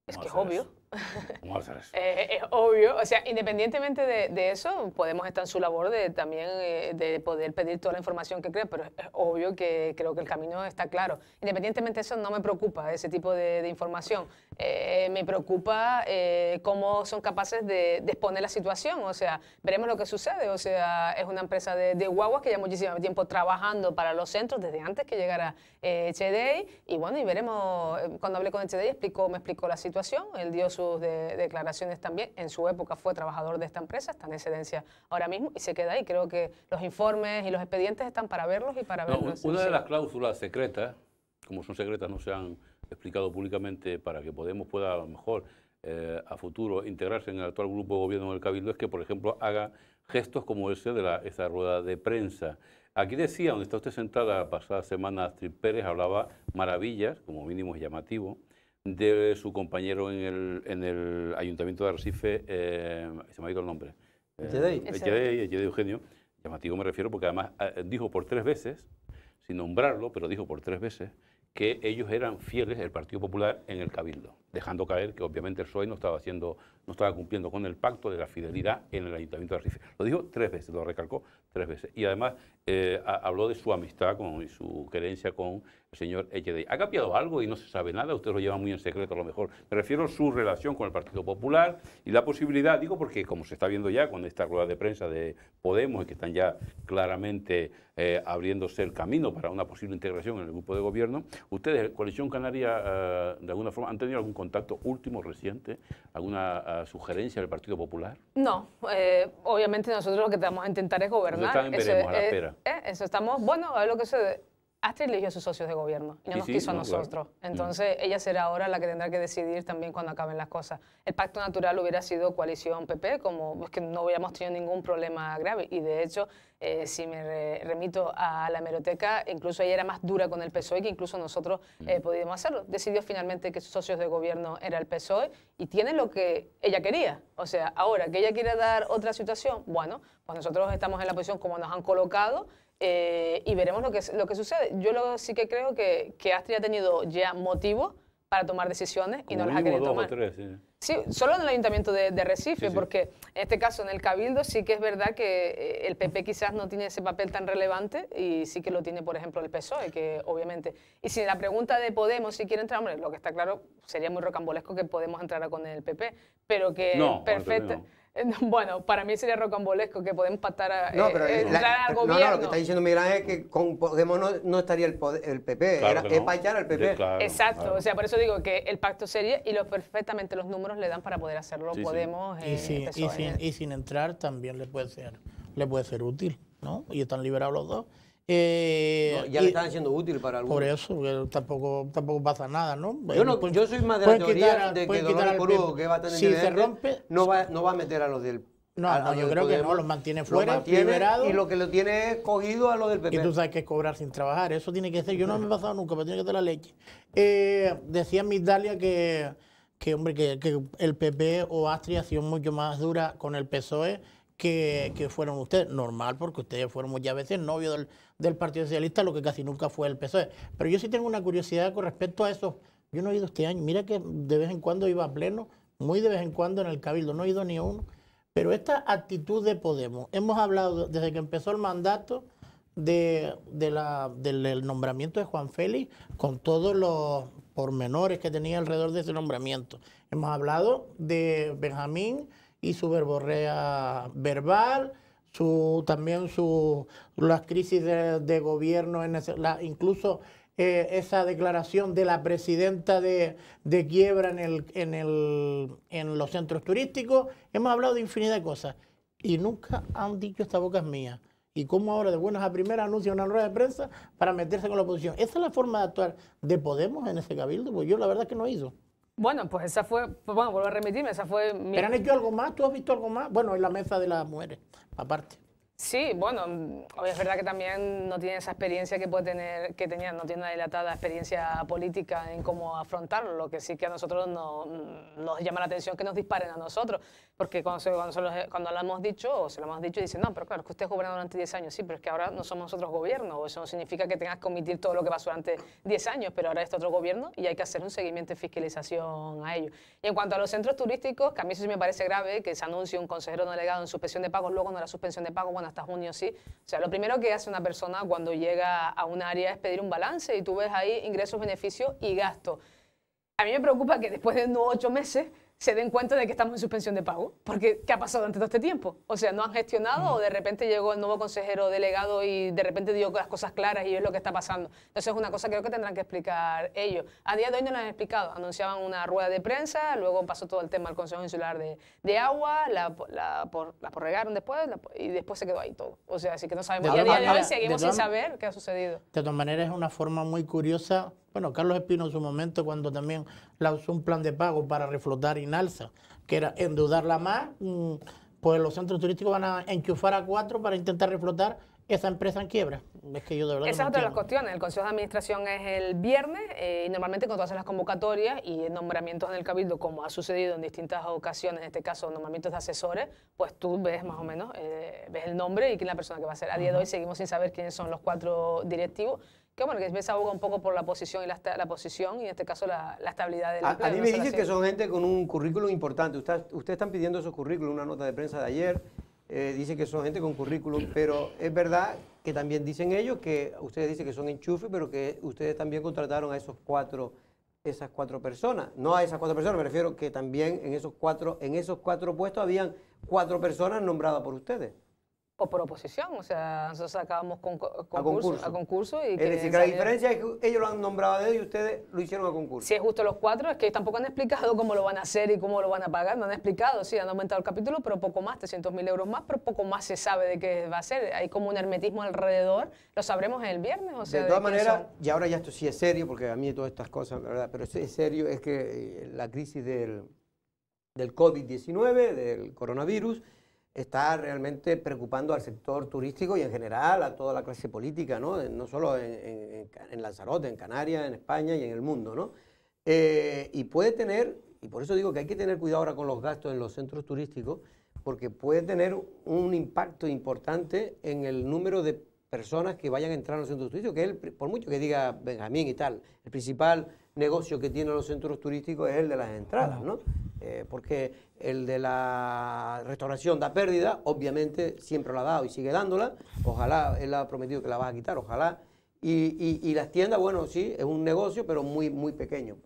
Es que es obvio. ¿Cómo eh, es obvio, o sea, independientemente de, eso, Podemos estar en su labor de también eh, de poder pedir toda la información que cree, pero es, obvio que creo que el camino está claro. Independientemente de eso, no me preocupa ese tipo de información. Eh, me preocupa eh, cómo son capaces de, exponer la situación. O sea, veremos lo que sucede. O sea, es una empresa de, de guaguas que lleva muchísimo tiempo trabajando para los centros desde antes que llegara eh, Y bueno, y veremos, eh, cuando hablé con HDI, explicó, me explicó la situación. Él dio sus declaraciones también. En su época fue trabajador de esta empresa, está en excedencia ahora mismo y se queda ahí. Creo que los informes y los expedientes están para verlos y para verlos. Una de las cláusulas secretas, como son secretas, no se han explicado públicamente para que Podemos pueda a lo mejor eh, a futuro integrarse en el actual grupo de gobierno del Cabildo es que, por ejemplo, haga gestos como ese de la, esa rueda de prensa. Aquí decía, donde está usted sentada la pasada semana, Astrid Pérez hablaba maravillas, como mínimo es llamativo, de su compañero en el, Ayuntamiento de Arrecife, eh, se me ha ido el nombre. Echedey. Eh, Eugenio. Llamativo me refiero porque además eh, dijo por tres veces, sin nombrarlo, pero dijo por tres veces, que ellos eran fieles del Partido Popular en el Cabildo, dejando caer que obviamente el PSOE no estaba haciendo no estaba cumpliendo con el pacto de la fidelidad en el Ayuntamiento de Arrecife. Lo dijo tres veces, lo recalcó tres veces. Y además eh, habló de su amistad y su querencia con el señor Echedei. ¿Ha cambiado algo y no se sabe nada? Usted lo lleva muy en secreto a lo mejor. Me refiero a su relación con el Partido Popular y la posibilidad, digo porque como se está viendo ya con esta rueda de prensa de Podemos que están ya claramente eh, abriéndose el camino para una posible integración en el grupo de gobierno, ¿ustedes, Coalición Canaria, eh, de alguna forma, han tenido algún contacto último, reciente? ¿Alguna sugerencia del Partido Popular? No, eh, obviamente nosotros lo que vamos a intentar es gobernar. Eso a la eh, espera. Eh, eso estamos, bueno, a ver lo que se Astrid eligió a sus socios de gobierno y no nos quiso a nosotros. Mm. Entonces, ella será ahora la que tendrá que decidir también cuando acaben las cosas. El pacto natural hubiera sido coalición PP, como es que no hubiéramos tenido ningún problema grave. Y de hecho, eh, si me remito a la hemeroteca, incluso ella era más dura con el PSOE que incluso nosotros mm. eh, podíamos hacerlo. Decidió finalmente que sus socios de gobierno era el PSOE y tiene lo que ella quería. O sea, ahora que ella quiere dar otra situación, bueno, pues nosotros estamos en la posición como nos han colocado eh, y veremos lo que, lo que sucede. Yo sí que creo que, que Astrid ha tenido ya motivo para tomar decisiones y no las ha querido tomar. sí. sí. solo en el ayuntamiento de, Recife, porque en este caso en el Cabildo sí que es verdad que eh, el PP quizás no tiene ese papel tan relevante y sí que lo tiene, por ejemplo, el PSOE, que obviamente. Y si la pregunta de Podemos si quiere entrar, hombre, lo que está claro sería muy rocambolesco que Podemos entrara con el PP, pero que no, perfecto. Bueno, para mí sería rocambolesco que podemos patar a, no, eh, eh, al gobierno. No, no, lo que está diciendo Miguel Ángel es que con Podemos no, estaría el, el PP, era, es pactar al PP. Exacto, o sea, por eso digo que el pacto sería y perfectamente los números le dan para poder hacerlo Podemos. y, eh, sin, y, sin, y, sin, entrar también le puede ser, le puede ser útil, ¿no? Y están liberados los dos. Eh, ya le están siendo útil para algunos. Por eso, tampoco, tampoco pasa nada, ¿no? Yo, yo soy más de la teoría de que Dolores que va a tener si se rompe, no va, no va a meter a los del no, no yo creo que no, los mantiene fuera, liberados. Y lo que lo tiene es cogido a lo del PP. Y tú sabes que es cobrar sin trabajar, eso tiene que ser. Yo no me he pasado nunca, pero tiene que ser la leche. Eh, decía Migdalia que, que, hombre, que, el PP o Astria ha sido mucho más dura con el PSOE que, que fueron ustedes. Normal, porque ustedes fueron muchas veces novios del, del Partido Socialista, lo que casi nunca fue el PSOE. Pero yo sí tengo una curiosidad con respecto a eso. Yo no he ido este año. Mira que de vez en cuando iba a pleno, muy de vez en cuando en el Cabildo, no he ido ni uno. Pero esta actitud de Podemos, hemos hablado desde que empezó el mandato de, del, del nombramiento de Juan Félix, con todos los pormenores que tenía alrededor de ese nombramiento. Hemos hablado de Benjamín y su verborrea verbal, su, también su, las crisis de, gobierno, en incluso eh, esa declaración de la presidenta de, de quiebra en, el, en, el, los centros turísticos. Hemos hablado de infinidad de cosas y nunca han dicho esta boca es mía. Y cómo ahora de buenas a primeras anuncia una rueda de prensa para meterse con la oposición. Esa es la forma de actuar de Podemos en ese cabildo, pues yo la verdad que no hizo. Bueno, pues esa fue, pues bueno, vuelvo a remitirme, esa fue mi... ¿Pero han hecho algo más? ¿Tú has visto algo más? Bueno, en la mesa de las mujeres, aparte. Sí, bueno, mm, es verdad que también no tiene esa experiencia que puede tener, que tenía, no tiene una dilatada experiencia política en cómo afrontarlo, lo que sí que a nosotros mm, nos llama la atención que nos disparen a nosotros. Porque cuando, cuando, lo hemos dicho, o se lo hemos dicho, dicen, no, pero claro, que usted gobernador durante 10 años, sí, pero es que ahora no somos nosotros gobierno, eso no significa que tengas que omitir todo lo que pasó durante 10 años, pero ahora es otro gobierno y hay que hacer un seguimiento y fiscalización a ello. Y en cuanto a los centros turísticos, que a mí sí me parece grave, que se anuncie un consejero no delegado en suspensión de pagos, luego no la suspensión de pagos, bueno, hasta junio sí. O sea, lo primero que hace una persona cuando llega a un área es pedir un balance y tú ves ahí ingresos, beneficios y gastos. A mí me preocupa que después de ocho meses se den cuenta de que estamos en suspensión de pago. Porque, ¿qué ha pasado durante todo este tiempo? O sea, no han gestionado o mm. de repente llegó el nuevo consejero delegado y de repente dio las cosas claras y es lo que está pasando. Entonces, es una cosa que creo que tendrán que explicar ellos. A día de hoy no lo han explicado. Anunciaban una rueda de prensa, luego pasó todo el tema al Consejo Insular de, Agua, la, la, por, la porregaron después y después se quedó ahí todo. O sea, así que no sabemos. a día de hoy seguimos sin saber qué ha sucedido. De todas maneras, es una forma muy curiosa bueno, Carlos Espino en su momento cuando también lanzó un plan de pago para reflotar Inalza, que era endeudarla más, mm, pues los centros turísticos van a enchufar a cuatro para intentar reflotar esa empresa en quiebra. Esa es otra de las cuestiones. El Consejo de Administración es el viernes eh, y normalmente cuando hacen las convocatorias y nombramientos en el Cabildo, como ha sucedido en distintas ocasiones, en este caso nombramientos de asesores, pues tú ves más o menos, eh, ves el nombre y quién es la persona que va a ser. A día de hoy seguimos sin saber quiénes son los cuatro directivos, que bueno, que se aboga un poco por la posición y la, la posición y en este caso la, estabilidad de a, A mí me dicen que son gente con un currículum importante. Ustedes están pidiendo esos currículum, una nota de prensa de ayer, eh, dice que son gente con currículum, pero es verdad que también dicen ellos que ustedes dicen que son enchufes, pero que ustedes también contrataron a esos cuatro esas cuatro personas, no a esas cuatro personas, me refiero que también en esos cuatro en esos cuatro puestos habían cuatro personas nombradas por ustedes o por oposición, o sea, nosotros sacábamos con, concurso, a, concurso. y que decir, que la diferencia es que ellos lo han nombrado a ellos y ustedes lo hicieron a concurso. Si es justo los cuatro, es que tampoco han explicado cómo lo van a hacer y cómo lo van a pagar, no han explicado, sí, han aumentado el capítulo, pero poco más, 300 mil euros más, pero poco más se sabe de qué va a ser, hay como un hermetismo alrededor, lo sabremos el viernes, De todas maneras, y ahora ya esto sí es serio, porque a mí todas estas cosas, verdad, pero es serio, es que eh, la crisis del, del COVID-19, del coronavirus, está realmente preocupando al sector turístico y en general a toda la clase política, no, no solo en, en, Lanzarote, en Canarias, en España y en el mundo. ¿no? Eh, y puede tener, y por eso digo que hay que tener cuidado ahora con los gastos en los centros turísticos, porque puede tener un impacto importante en el número de personas que vayan a entrar a los centros turísticos, que él, por mucho que diga Benjamín y tal, el principal negocio que tienen los centros turísticos es el de las entradas, ¿no? Eh, porque el de la restauración da pérdida, obviamente siempre la ha dado y sigue dándola, ojalá, él ha prometido que la va a quitar, ojalá. Y, las tiendas, bueno, sí, es un negocio, pero muy, muy pequeño.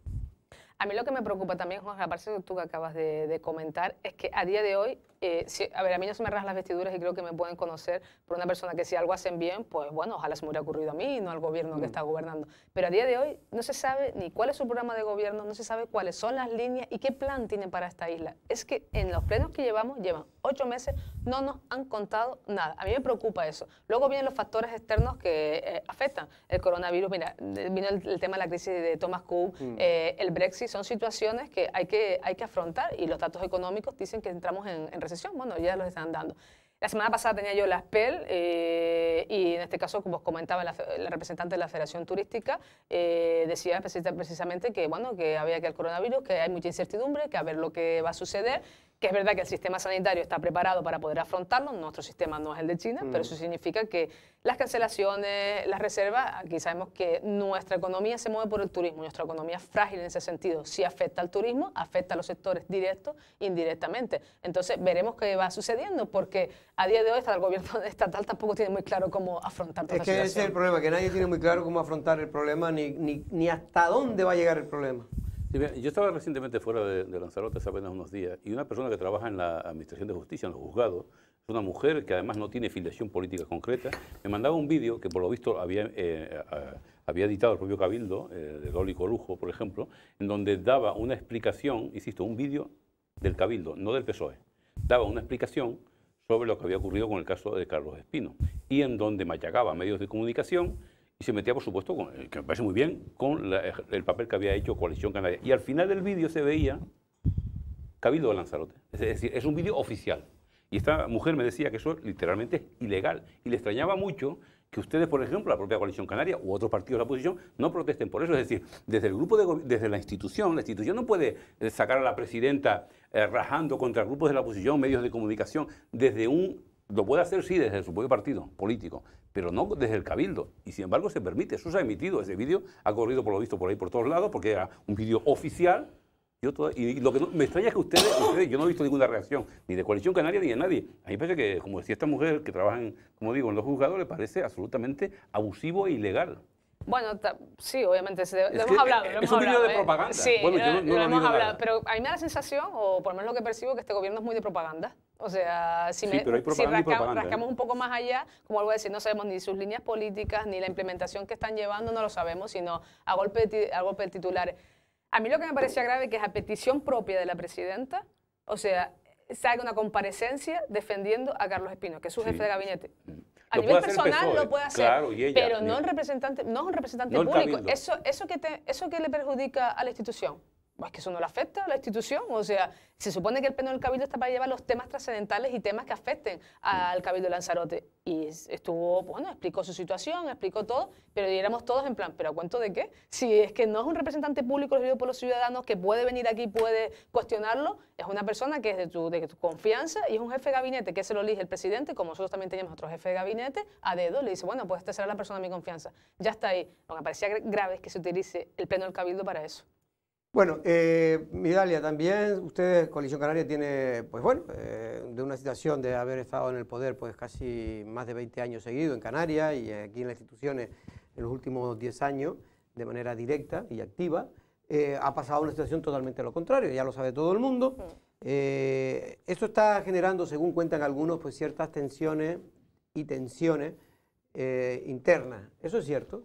A mí lo que me preocupa también, Juan, aparte de tú que acabas de comentar, es que a día de hoy eh, a ver, a mí no se me ras las vestiduras y creo que me pueden conocer por una persona que si algo hacen bien, pues bueno, ojalá se me hubiera ocurrido a mí y no al gobierno que mm. está gobernando. Pero a día de hoy no se sabe ni cuál es su programa de gobierno, no se sabe cuáles son las líneas y qué plan tienen para esta isla. Es que en los plenos que llevamos, llevan ocho meses, no nos han contado nada. A mí me preocupa eso. Luego vienen los factores externos que eh, afectan el coronavirus. Mira, vino el, tema de la crisis de Thomas Cook, mm. eh, el Brexit, son situaciones que hay que, hay que afrontar y los datos económicos dicen que entramos en, bueno, ya los están dando. La semana pasada tenía yo la PEL eh, y en este caso, como os comentaba la, representante de la Federación Turística, eh, decía precisamente que, bueno, que había que el coronavirus, que hay mucha incertidumbre, que a ver lo que va a suceder que es verdad que el sistema sanitario está preparado para poder afrontarlo, nuestro sistema no es el de China, pero mm. eso significa que las cancelaciones, las reservas, aquí sabemos que nuestra economía se mueve por el turismo, nuestra economía es frágil en ese sentido, si afecta al turismo, afecta a los sectores directos e indirectamente. Entonces veremos qué va sucediendo, porque a día de hoy hasta el gobierno estatal tampoco tiene muy claro cómo afrontar todo Es que ese es el problema, que nadie tiene muy claro cómo afrontar el problema ni, ni, ni hasta dónde va a llegar el problema yo estaba recientemente fuera de, Lanzarote hace apenas unos días y una persona que trabaja en la Administración de Justicia, en los juzgados, es una mujer que además no tiene filiación política concreta, me mandaba un vídeo que por lo visto había, eh, editado el propio Cabildo, eh, de Lólico Lujo, por ejemplo, en donde daba una explicación, insisto, un vídeo del Cabildo, no del PSOE, daba una explicación sobre lo que había ocurrido con el caso de Carlos Espino y en donde machacaba medios de comunicación y se metía, por supuesto, con, que me parece muy bien, con el papel que había hecho Coalición Canaria. Y al final del vídeo se veía Cabildo de Lanzarote. Es decir, es un vídeo oficial. Y esta mujer me decía que eso literalmente es ilegal. Y le extrañaba mucho que ustedes, por ejemplo, la propia coalición canaria u otros partidos de la oposición, no protesten por eso. Es decir, desde el grupo desde la institución, la institución no puede eh, sacar a la presidenta eh, rajando contra grupos de la oposición, medios de comunicación, desde un lo puede hacer, sí, desde su propio partido político, pero no desde el cabildo. Y sin embargo se permite, eso se ha emitido, ese vídeo ha corrido por lo visto por ahí, por todos lados, porque era un vídeo oficial. Yo y lo que me extraña es que ustedes, yo no he visto ninguna reacción, ni de Coalición Canaria ni de nadie. A mí me parece que, como decía esta mujer que trabaja, como digo, en los juzgados, le parece absolutamente abusivo e ilegal. Bueno, sí, obviamente, lo hemos hablado. es un vídeo de ¿eh? propaganda. Sí, eh, lo, hemos hablado, pero a mí me da la sensación, o por lo menos lo que percibo, que este gobierno es muy de propaganda. O sea, si, ¿eh? rascamos, un poco más allá, como voy a decir, no sabemos ni sus líneas políticas, ni la implementación que están llevando, no lo sabemos, sino a golpe de, a golpe de A mí lo que me parecía grave que es a petición propia de la presidenta, o sea, saca una comparecencia defendiendo a Carlos Espino, que es su jefe de gabinete. Mm. A nivel personal e, lo puede hacer, pero no, representante, no es un representante público. Eso, eso, que eso que le perjudica a la institución es que eso no le afecta a la institución. O sea, se supone que el pleno del Cabildo está para llevar los temas trascendentales y temas que afecten al Cabildo de Lanzarote. Y estuvo, bueno, explicó su situación, explicó todo, pero diéramos todos en plan, ¿pero a cuento de qué? Si es que no es un representante público elegido por los ciudadanos que puede venir aquí, puede cuestionarlo, es una persona que es de tu, confianza y es un jefe de gabinete que se lo elige el presidente, como nosotros también teníamos otro jefe de gabinete, a dedo le dice, bueno, pues esta será la persona de mi confianza. Ya está ahí. Lo que parecía grave es que se utilice el pleno del Cabildo para eso. Bueno, eh, también ustedes, Coalición Canaria, tiene, pues bueno, eh, de una situación de haber estado en el poder pues casi más de 20 años seguido en Canarias y aquí en las instituciones en los últimos 10 años de manera directa y activa, eh, ha pasado una situación totalmente lo contrario, ya lo sabe todo el mundo. Eh, esto está generando, según cuentan algunos, pues ciertas tensiones y tensiones internas. ¿Eso es cierto?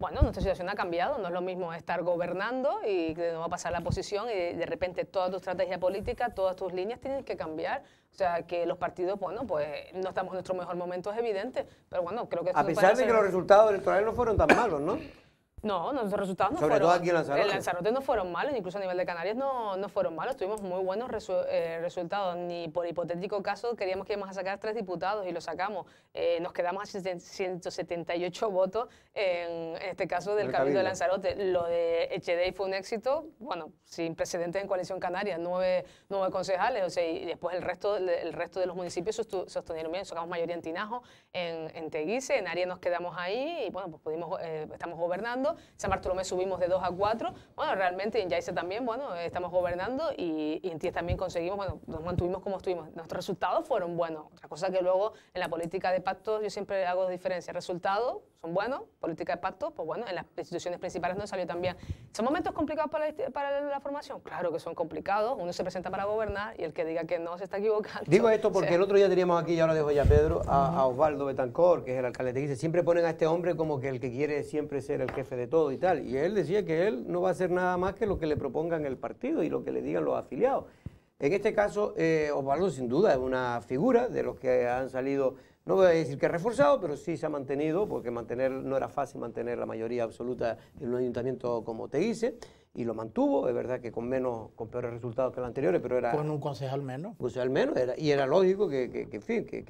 bueno, nuestra situación ha cambiado, no es lo mismo estar gobernando y que no va a pasar la posición y de repente toda tu estrategia política, todas tus líneas tienen que cambiar. O sea, que los partidos, bueno, pues no estamos en nuestro mejor momento, es evidente, pero bueno, creo que... A pesar de que los resultados electorales no fueron tan malos, ¿no? No, nuestros resultados no fueron... Sobre Lanzarote. no fueron malos, incluso a nivel de Canarias no, no fueron malos. Tuvimos muy buenos eh, resultados. Ni por hipotético caso queríamos que íbamos a sacar tres diputados y lo sacamos. Eh, nos quedamos a 178 votos, en, este caso del Cabildo. de Lanzarote. Lo de Echedey fue un éxito, bueno, sin precedentes en Coalición Canaria. Nueve, nueve concejales, o sea, y después el resto, el resto de los municipios sostenieron bien. Sacamos mayoría en Tinajo, en, Teguise, en Aria nos quedamos ahí y, bueno, pues pudimos, eh, estamos gobernando gobernando, San Bartolomé subimos de 2 a 4, bueno, realmente en Yaiza también, bueno, estamos gobernando y, en ties también conseguimos, bueno, nos mantuvimos como estuvimos, nuestros resultados fueron buenos, otra cosa que luego en la política de pactos yo siempre hago diferencia, resultado son buenos, política de pacto, pues bueno, en las instituciones principales no salió bien. ¿Son momentos complicados para la, formación? Claro que son complicados, uno se presenta para gobernar y el que diga que no se está equivocando. Digo esto porque el otro día teníamos aquí, ya lo dejo ya Pedro, a, Osvaldo Betancor, que es el alcalde de dice, siempre ponen a este hombre como que el que quiere siempre ser el jefe de todo y tal. Y él decía que él no va a hacer nada más que lo que le propongan el partido y lo que le digan los afiliados. En este caso, eh, Osvaldo sin duda es una figura de los que han salido no voy a decir que ha reforzado, pero sí se ha mantenido, porque mantener no era fácil mantener la mayoría absoluta en un ayuntamiento como te hice, y lo mantuvo, es verdad que con menos, con peores resultados que los anteriores, pero era... Con un concejal menos. Un concejal menos, era, y era lógico que,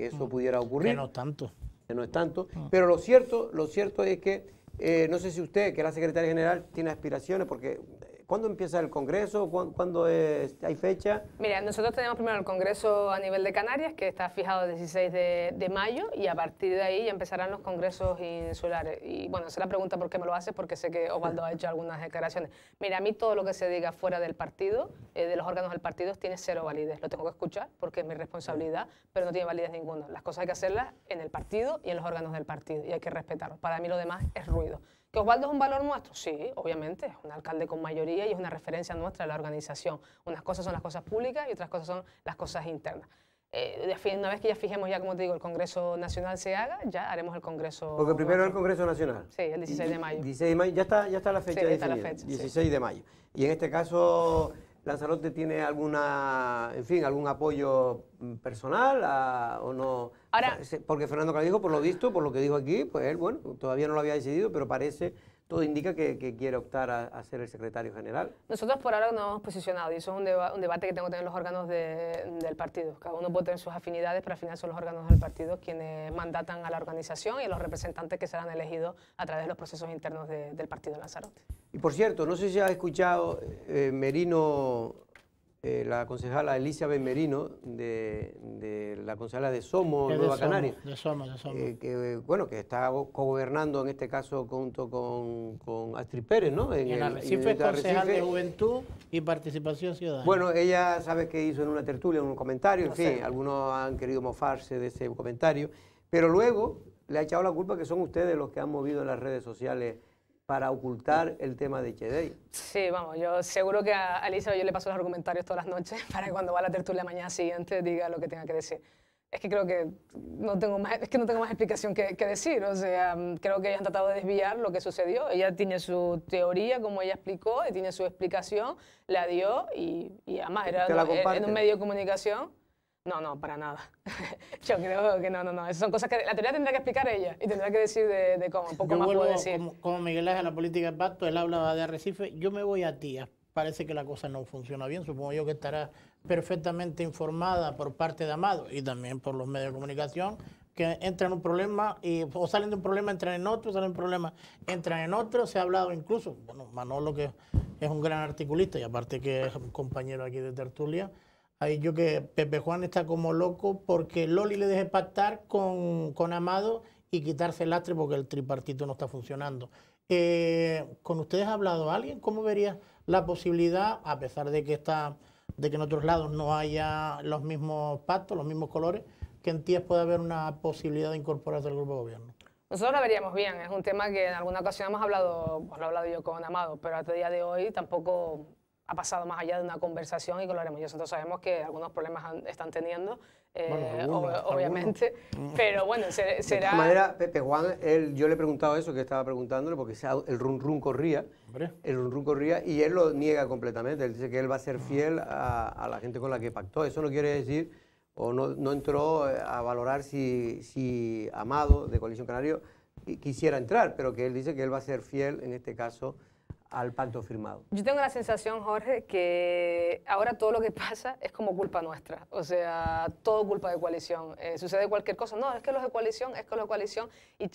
eso mm. pudiera ocurrir. Que no tanto. Que no es tanto, mm. pero lo cierto, lo cierto es que, eh, no sé si usted, que era la secretaria general, tiene aspiraciones, porque ¿Cuándo empieza el Congreso? ¿Cuándo, hay fecha? Mira, nosotros tenemos primero el Congreso a nivel de Canarias, que está fijado el 16 de, mayo, y a partir de ahí ya empezarán los congresos insulares. Y bueno, esa es la pregunta por qué me lo hace, porque sé que Osvaldo ha hecho algunas declaraciones. Mira, a mí todo lo que se diga fuera del partido, eh, de los órganos del partido, tiene cero validez. Lo tengo que escuchar porque es mi responsabilidad, pero no tiene validez ninguna. Las cosas hay que hacerlas en el partido y en los órganos del partido, y hay que respetarlo Para mí lo demás es ruido. Osvaldo es un valor nuestro? Sí, obviamente, es un alcalde con mayoría y es una referencia nuestra de la organización. Unas cosas son las cosas públicas y otras cosas son las cosas internas. Eh, una vez que ya fijemos, ya como te digo, el Congreso Nacional se haga, ya haremos el Congreso. Porque primero el Congreso Nacional. Sí, el 16 de mayo. 16 de mayo, ya está, la fecha. está la fecha. 16 de mayo. Y en este caso, ¿Lanzarote tiene alguna, en fin, algún apoyo mm, personal ah, o no? Ahora, porque Fernando Clavijo, por lo visto, por lo que dijo aquí, pues él, bueno, todavía no lo había decidido, pero parece todo indica que, quiere optar a, ser el secretario general. Nosotros por ahora no hemos posicionado y eso es un, debate que tengo que tener los órganos del partido. Cada uno puede en sus afinidades, pero al final son los órganos del partido quienes mandatan a la organización y a los representantes que serán elegidos a través de los procesos internos del partido Lanzarote. Y por cierto, no sé si ha escuchado, eh, Merino eh, la concejala Elisa Benmerino, de, la concejala de Somo, Nueva Canaria, de Somo, de Somo. Eh, que, bueno, que está gobernando en este caso junto con, con Astrid Pérez, ¿no? En, el, concejal de Juventud y Participación Ciudadana. Bueno, ella sabe que hizo en una tertulia, en un comentario, en fin, algunos han querido mofarse de ese comentario, pero luego le ha echado la culpa que son ustedes los que han movido en las redes sociales para ocultar el tema de Chedey. Sí, vamos, yo seguro que a Elisa yo le paso los argumentarios todas las noches para que cuando va a la tertulia mañana siguiente diga lo que tenga que decir. Es que creo que no tengo más, es que no tengo más explicación que, decir, o sea, creo que ellos han tratado de desviar lo que sucedió. Ella tiene su teoría, como ella explicó, y tiene su explicación, la dio y, y además era en eh, un medio de comunicación no, no, para nada. Yo creo que no, no, no. Esas son cosas que la teoría tendrá que explicar ella y tendrá que decir de, cómo, un poco más decir. Como, Miguel Ángel, la política de pacto, él hablaba de arrecife. Yo me voy a Tía. Parece que la cosa no funciona bien. Supongo yo que estará perfectamente informada por parte de Amado y también por los medios de comunicación que entran en un problema y, o salen de un problema, entran en otro, salen de un problema, entran en otro. Se ha hablado incluso, bueno, Manolo que es un gran articulista y aparte que es compañero aquí de tertulia, Ahí yo que Pepe Juan está como loco porque Loli le deje pactar con, Amado y quitarse el lastre porque el tripartito no está funcionando. Eh, ¿Con ustedes ha hablado alguien? ¿Cómo vería la posibilidad, a pesar de que, está, de que en otros lados no haya los mismos pactos, los mismos colores, que en TIES pueda haber una posibilidad de incorporarse al grupo de gobierno? Nosotros la veríamos bien, es un tema que en alguna ocasión hemos hablado, lo he hablado yo con Amado, pero hasta el día de hoy tampoco ha pasado más allá de una conversación y con lo haremos. Nosotros sabemos que algunos problemas están teniendo, eh, obviamente, mm. pero bueno, será... De manera, Pepe Juan, él, yo le he preguntado eso, que estaba preguntándole, porque el run run corría, el run run corría, y él lo niega completamente, él dice que él va a ser fiel a, la gente con la que pactó, eso no quiere decir, o no, no entró eh, a valorar si, si Amado, de Coalición Canario, quisiera entrar, pero que él dice que él va a ser fiel, en este caso, al pacto firmado. Yo tengo la sensación, Jorge, que ahora todo lo que pasa es como culpa nuestra, o sea, todo culpa de coalición. Eh, sucede cualquier cosa, no, es que los de coalición, es que los de coalición, y,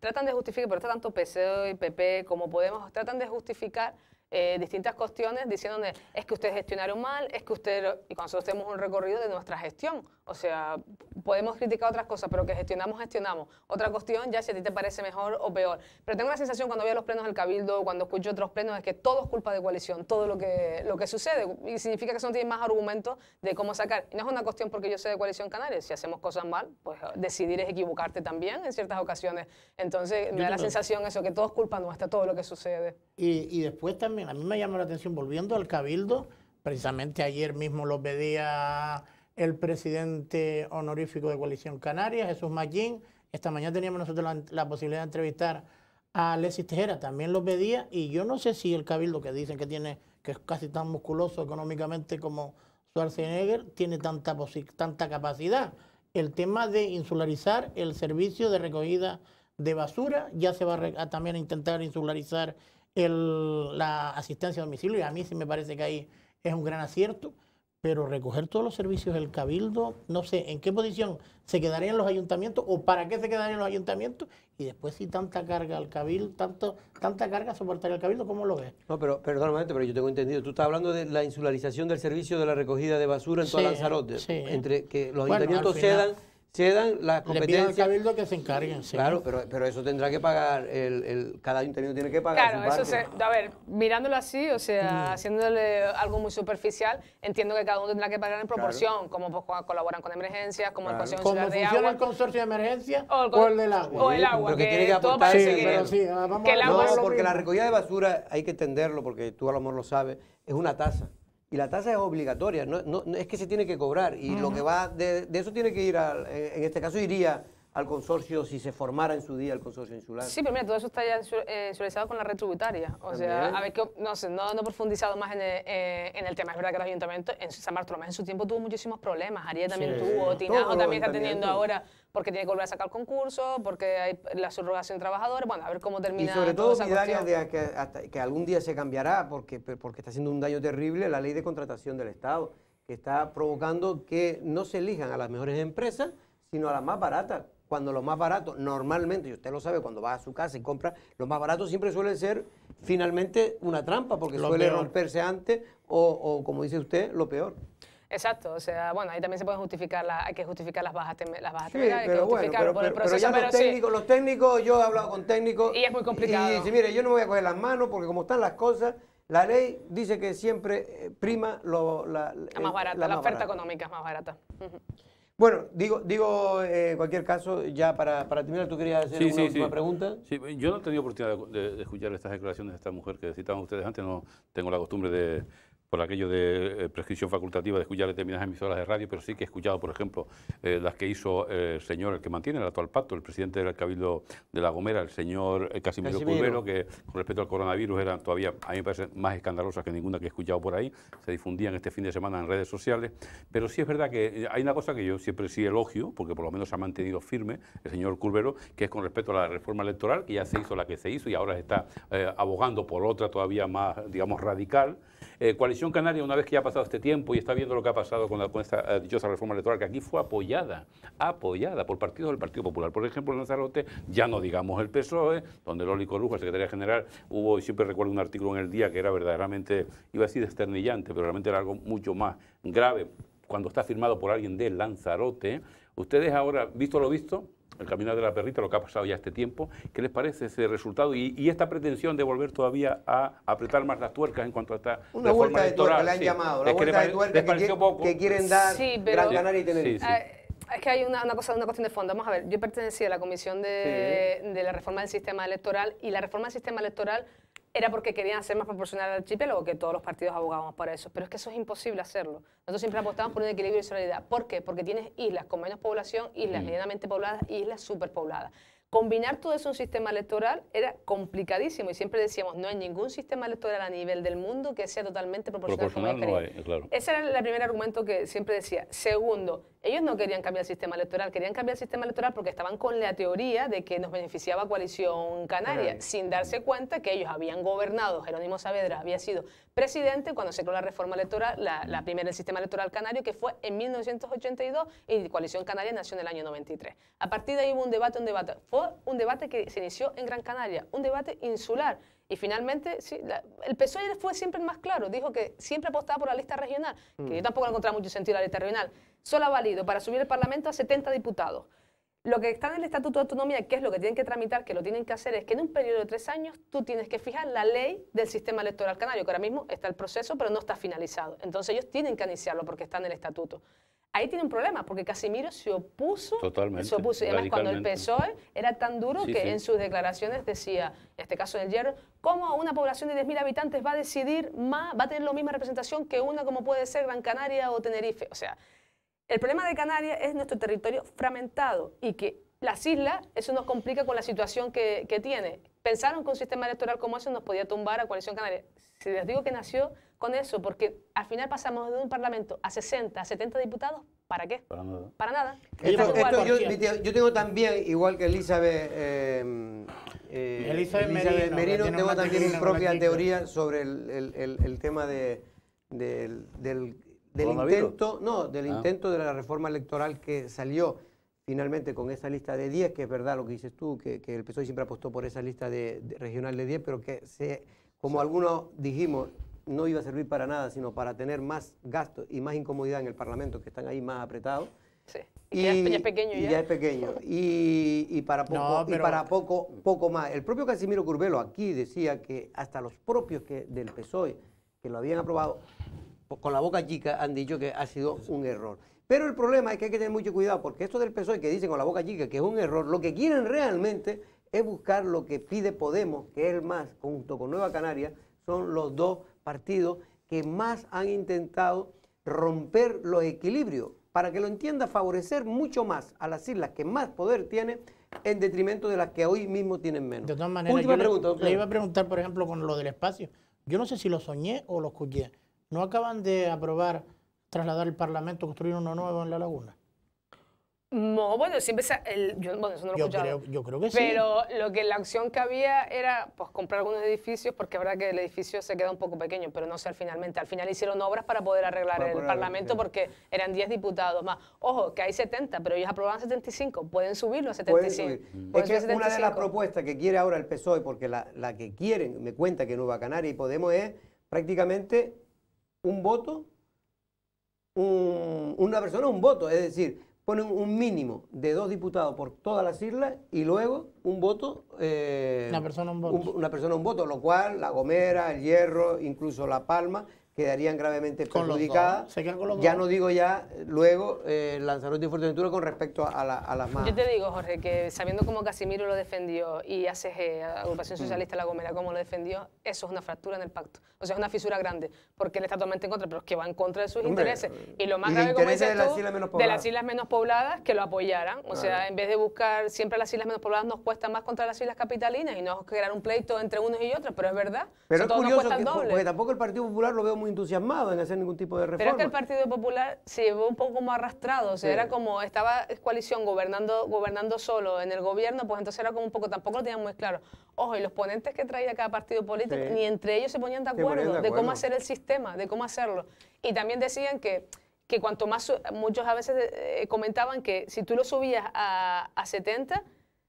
tratan de justificar, pero está tanto PCO y PP como Podemos, tratan de justificar eh, distintas cuestiones diciendo es que ustedes gestionaron mal, es que ustedes, y cuando nosotros tenemos un recorrido de nuestra gestión, o sea, podemos criticar otras cosas, pero que gestionamos, gestionamos. Otra cuestión ya si a ti te parece mejor o peor. Pero tengo la sensación cuando veo los plenos del Cabildo, cuando escucho otros plenos, es que todo es culpa de coalición, todo lo que, lo que sucede, y significa que eso no tiene más argumentos de cómo sacar. Y no es una cuestión porque yo sé de coalición canaria si hacemos cosas mal, pues ah, decidir es equivocarte también en ciertas ocasiones. Entonces, me da la sensación eso, que todo es culpa nuestra, todo lo que sucede. y después también a mí me llama la atención, volviendo al cabildo, precisamente ayer mismo lo pedía el presidente honorífico de Coalición Canaria, Jesús Magín. Esta mañana teníamos nosotros la, posibilidad de entrevistar a Alexis Tejera, también lo pedía, y yo no sé si el cabildo que dicen que tiene, que es casi tan musculoso económicamente como Schwarzenegger, tiene tanta, tanta capacidad. El tema de insularizar el servicio de recogida de basura, ya se va a, a intentar insularizar el, la asistencia a domicilio y a mí sí me parece que ahí es un gran acierto, pero recoger todos los servicios del cabildo, no sé, ¿en qué posición se quedarían los ayuntamientos o para qué se quedarían los ayuntamientos? Y después si tanta carga al cabildo, tanto, tanta carga soportaría el cabildo, ¿cómo lo ves? No, pero perdóname, pero yo tengo entendido, tú estás hablando de la insularización del servicio de la recogida de basura en toda Lanzarote, entre que los ayuntamientos cedan dan las competencias. Le cabildo que se encarguen. Claro, pero, eso tendrá que pagar, el, el cada ayuntamiento tiene que pagar. Claro, eso Se, a ver, mirándolo así, o sea, mm. haciéndole algo muy superficial, entiendo que cada uno tendrá que pagar en proporción, como pues, colaboran con emergencias, como el de funciona el consorcio de emergencia o el, del agua? O el agua, que, tiene que aportar porque la recogida de basura, hay que entenderlo, porque tú a lo mejor lo sabes, es una tasa. Y la tasa es obligatoria, no, es que se tiene que cobrar y lo que va de, de, eso tiene que ir, en este caso iría al consorcio si se formara en su día el consorcio insular. Sí, pero mira, todo eso está ya insularizado eh, con la red tributaria. O sea, a ver, que, no sé, no, he profundizado más en el, eh, en el, tema. Es verdad que el ayuntamiento, en San Bartolomé en su tiempo tuvo muchísimos problemas. Ariel también tuvo, Tinajo también está teniendo ahora porque tiene que volver a sacar concurso, porque hay la subrogación de trabajadores, bueno, a ver cómo termina. Y sobre todo, esa de que, algún día se cambiará, porque, porque está haciendo un daño terrible la ley de contratación del Estado, que está provocando que no se elijan a las mejores empresas, sino a las más baratas cuando lo más barato, normalmente, y usted lo sabe, cuando va a su casa y compra, lo más barato siempre suele ser finalmente una trampa, porque suele romperse antes o, como dice usted, lo peor. Exacto, o sea, bueno, ahí también se puede justificar, la, hay que justificar las bajas, las pero hay que bueno, pero, por el proceso. ya pero los, técnicos, los técnicos, yo he hablado con técnicos. Y es muy complicado. Y dice, mire, yo no voy a coger las manos porque como están las cosas, la ley dice que siempre eh, prima lo, la, la, más barata, la, oferta económica es más barata. Bueno, digo, digo eh, cualquier caso, ya para, terminar, tú querías hacer una sí, última sí. pregunta. Sí, yo no he tenido oportunidad de, escuchar estas declaraciones de esta mujer que citaban ustedes antes, no tengo la costumbre de, por aquello de eh, prescripción facultativa de escuchar determinadas emisoras de radio, pero sí que he escuchado, por ejemplo, eh, las que hizo eh, el señor, el que mantiene el actual pacto, el presidente del Cabildo de La Gomera, el señor Casimiro, Casimiro. que con respecto al coronavirus eran todavía, a mí me parece, más escandalosas que ninguna que he escuchado por ahí, se difundían este fin de semana en redes sociales, pero sí es verdad que hay una cosa que yo siempre sí elogio, porque por lo menos se ha mantenido firme el señor Curvero, que es con respecto a la reforma electoral, que ya se hizo la que se hizo y ahora está abogando por otra todavía más, digamos, radical, eh, Coalición Canaria, una vez que ya ha pasado este tiempo y está viendo lo que ha pasado con, esta eh, dichosa reforma electoral, que aquí fue apoyada, apoyada por partidos del Partido Popular. Por ejemplo, en Lanzarote, ya no digamos el PSOE, donde Loli Corujo, el secretario general, hubo, y siempre recuerdo un artículo en el día que era verdaderamente, iba a decir desternillante, pero realmente era algo mucho más grave cuando está firmado por alguien de Lanzarote. Ustedes ahora, visto lo visto, el caminar de la perrita, lo que ha pasado ya este tiempo. ¿Qué les parece ese resultado y, esta pretensión de volver todavía a apretar más las tuercas en cuanto a esta una reforma de electoral? la han llamado, una vuelta de tuerca que, quieren dar Gran Canaria y Tenerife. Sí, ah, es que hay una, una, cuestión de fondo. Vamos a ver, yo pertenecía a la Comisión de la Reforma del Sistema Electoral y la reforma del sistema electoral era porque querían hacer más proporcional al archipiélago, que todos los partidos abogábamos por eso. Pero es que eso es imposible hacerlo. Nosotros siempre apostamos por un equilibrio de solidaridad. ¿Por qué? Porque tienes islas con menos población, islas medianamente pobladas, islas superpobladas. Combinar todo eso en un sistema electoral era complicadísimo y siempre decíamos, no hay ningún sistema electoral a nivel del mundo que sea totalmente proporcional. proporcional no este hay, claro. Ese era el primer argumento que siempre decía. Segundo, ellos no querían cambiar el sistema electoral, querían cambiar el sistema electoral porque estaban con la teoría de que nos beneficiaba coalición canaria, sin darse cuenta que ellos habían gobernado, Jerónimo Saavedra había sido presidente cuando se creó la reforma electoral, la, primera del sistema electoral canario, que fue en 1982 y coalición canaria nació en el año 93. A partir de ahí hubo un debate, un debate un debate que se inició en Gran Canaria, un debate insular. Y finalmente, el PSOE fue siempre el más claro, dijo que siempre apostaba por la lista regional, que mm. yo tampoco le encontraba mucho sentido la lista regional. Solo ha valido para subir el Parlamento a 70 diputados. Lo que está en el Estatuto de Autonomía, que es lo que tienen que tramitar, que lo tienen que hacer, es que en un periodo de tres años tú tienes que fijar la ley del sistema electoral canario, que ahora mismo está el proceso, pero no está finalizado. Entonces ellos tienen que iniciarlo porque está en el Estatuto. Ahí tiene un problema, porque Casimiro se opuso. Totalmente. Se opuso. además, cuando el PSOE e era tan duro que en sus declaraciones decía, en este caso del Hierro, ¿cómo una población de 10.000 habitantes va a decidir más, va a tener la misma representación que una como puede ser Gran Canaria o Tenerife? O sea, el problema de Canarias es nuestro territorio fragmentado y que las islas, eso nos complica con la situación que tiene, pensaron que un sistema electoral como ese nos podía tumbar a Coalición Canaria. Si les digo que nació con eso, porque al final pasamos de un parlamento a 60, a 70 diputados, ¿para qué? Para nada. yo, tengo también, igual que Elizabeth, em, eh, Merino, tengo también mi propia teoría sobre el, tema del, del, intento, no, del ah. intento de la reforma electoral que salió finalmente con esa lista de 10, que es verdad lo que dices tú, que, el PSOE siempre apostó por esa lista de, regional de 10, pero que, se, como algunos dijimos, no iba a servir para nada, sino para tener más gastos y más incomodidad en el Parlamento, que están ahí más apretados. Sí. Y, ya es, ya pequeño. Y ya. es pequeño. Y, para, poco, para poco, poco más. El propio Casimiro Curbelo aquí decía que hasta los propios que, del PSOE que lo habían aprobado con la boca chica han dicho que ha sido un error. Pero el problema es que hay que tener mucho cuidado, porque esto del PSOE que dicen con la boca chica que es un error, lo que quieren realmente es buscar lo que pide Podemos, que es el más junto con Nueva Canaria, son los dos partidos que más han intentado romper los equilibrios. Para que lo entienda, favorecer mucho más a las islas que más poder tienen en detrimento de las que hoy mismo tienen menos. De todas maneras, le, iba a preguntar, por ejemplo, con lo del espacio. Yo no sé si lo soñé o lo escuché. No acaban de aprobar trasladar el Parlamento, construir uno nuevo en La Laguna? No, bueno, siempre se, yo, no lo Creo, que sí. Pero lo que la opción que había era pues comprar algunos edificios, porque es verdad que el edificio se queda un poco pequeño, pero no sé al finalmente. Al final hicieron obras para poder arreglar el Parlamento porque eran 10 diputados más. Ojo, que hay 70, pero ellos aprobaron 75, pueden subirlo a 75. es que una de las propuestas que quiere ahora el PSOE, porque la, la que quieren, me cuenta que Nueva Canaria y Podemos es prácticamente un voto una persona un voto, es decir, ponen un mínimo de dos diputados por todas las islas y luego un voto. Eh, una persona un voto. una persona un voto, lo cual La Gomera, El Hierro, incluso La Palma quedarían gravemente perjudicadas. ya no digo ya luego eh, Lanzarote y Fuerteventura con respecto a, la, las más. Yo te digo, Jorge, que sabiendo cómo Casimiro lo defendió y ACG, eh, Agrupación mm. Socialista La Gomera, cómo lo defendió, eso es una fractura en el pacto. O sea, es una fisura grande, porque él está totalmente en contra, pero es que va en contra de sus intereses. Y lo más grave, como dices de, las islas de las islas menos pobladas, que lo apoyaran. O sea, en vez de buscar siempre las islas menos pobladas, nos cuesta más contra las islas capitalinas y no crear un pleito entre unos y otros, pero es verdad. Pero es curioso, que, porque tampoco el Partido Popular lo veo muy entusiasmado en hacer ningún tipo de reforma. Pero es que el Partido Popular se llevó un poco como arrastrado, o sea, era como estaba coalición gobernando, gobernando solo en el gobierno, pues entonces era como un poco, tampoco lo tenían muy claro. Ojo, y los ponentes que traía cada partido político, ni entre ellos se ponían de acuerdo, de cómo hacer el sistema, de cómo hacerlo. Y también decían que que cuanto más, muchos a veces eh, comentaban que si tú lo subías a, a 70,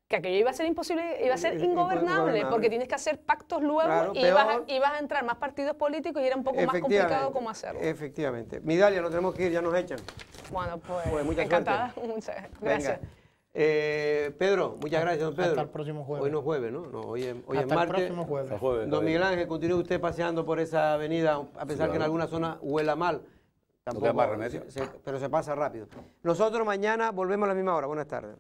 que aquello iba a ser imposible, iba a ser ingobernable, porque tienes que hacer pactos luego y, vas a, entrar más partidos políticos y era un poco más complicado cómo hacerlo. Efectivamente. Midalia, no tenemos que ir, ya nos echan. Bueno, pues, pues muchas encantada. Muchas gracias. Eh, Pedro, muchas gracias, don Pedro. Hasta el próximo jueves. Hoy no es jueves, ¿no? hoy es, martes. Hasta el próximo jueves. don Miguel Ángel, continúe usted paseando por esa avenida, a pesar que en alguna zona huela mal. Tampoco, pero se pasa rápido. Nosotros mañana volvemos a la misma hora. Buenas tardes.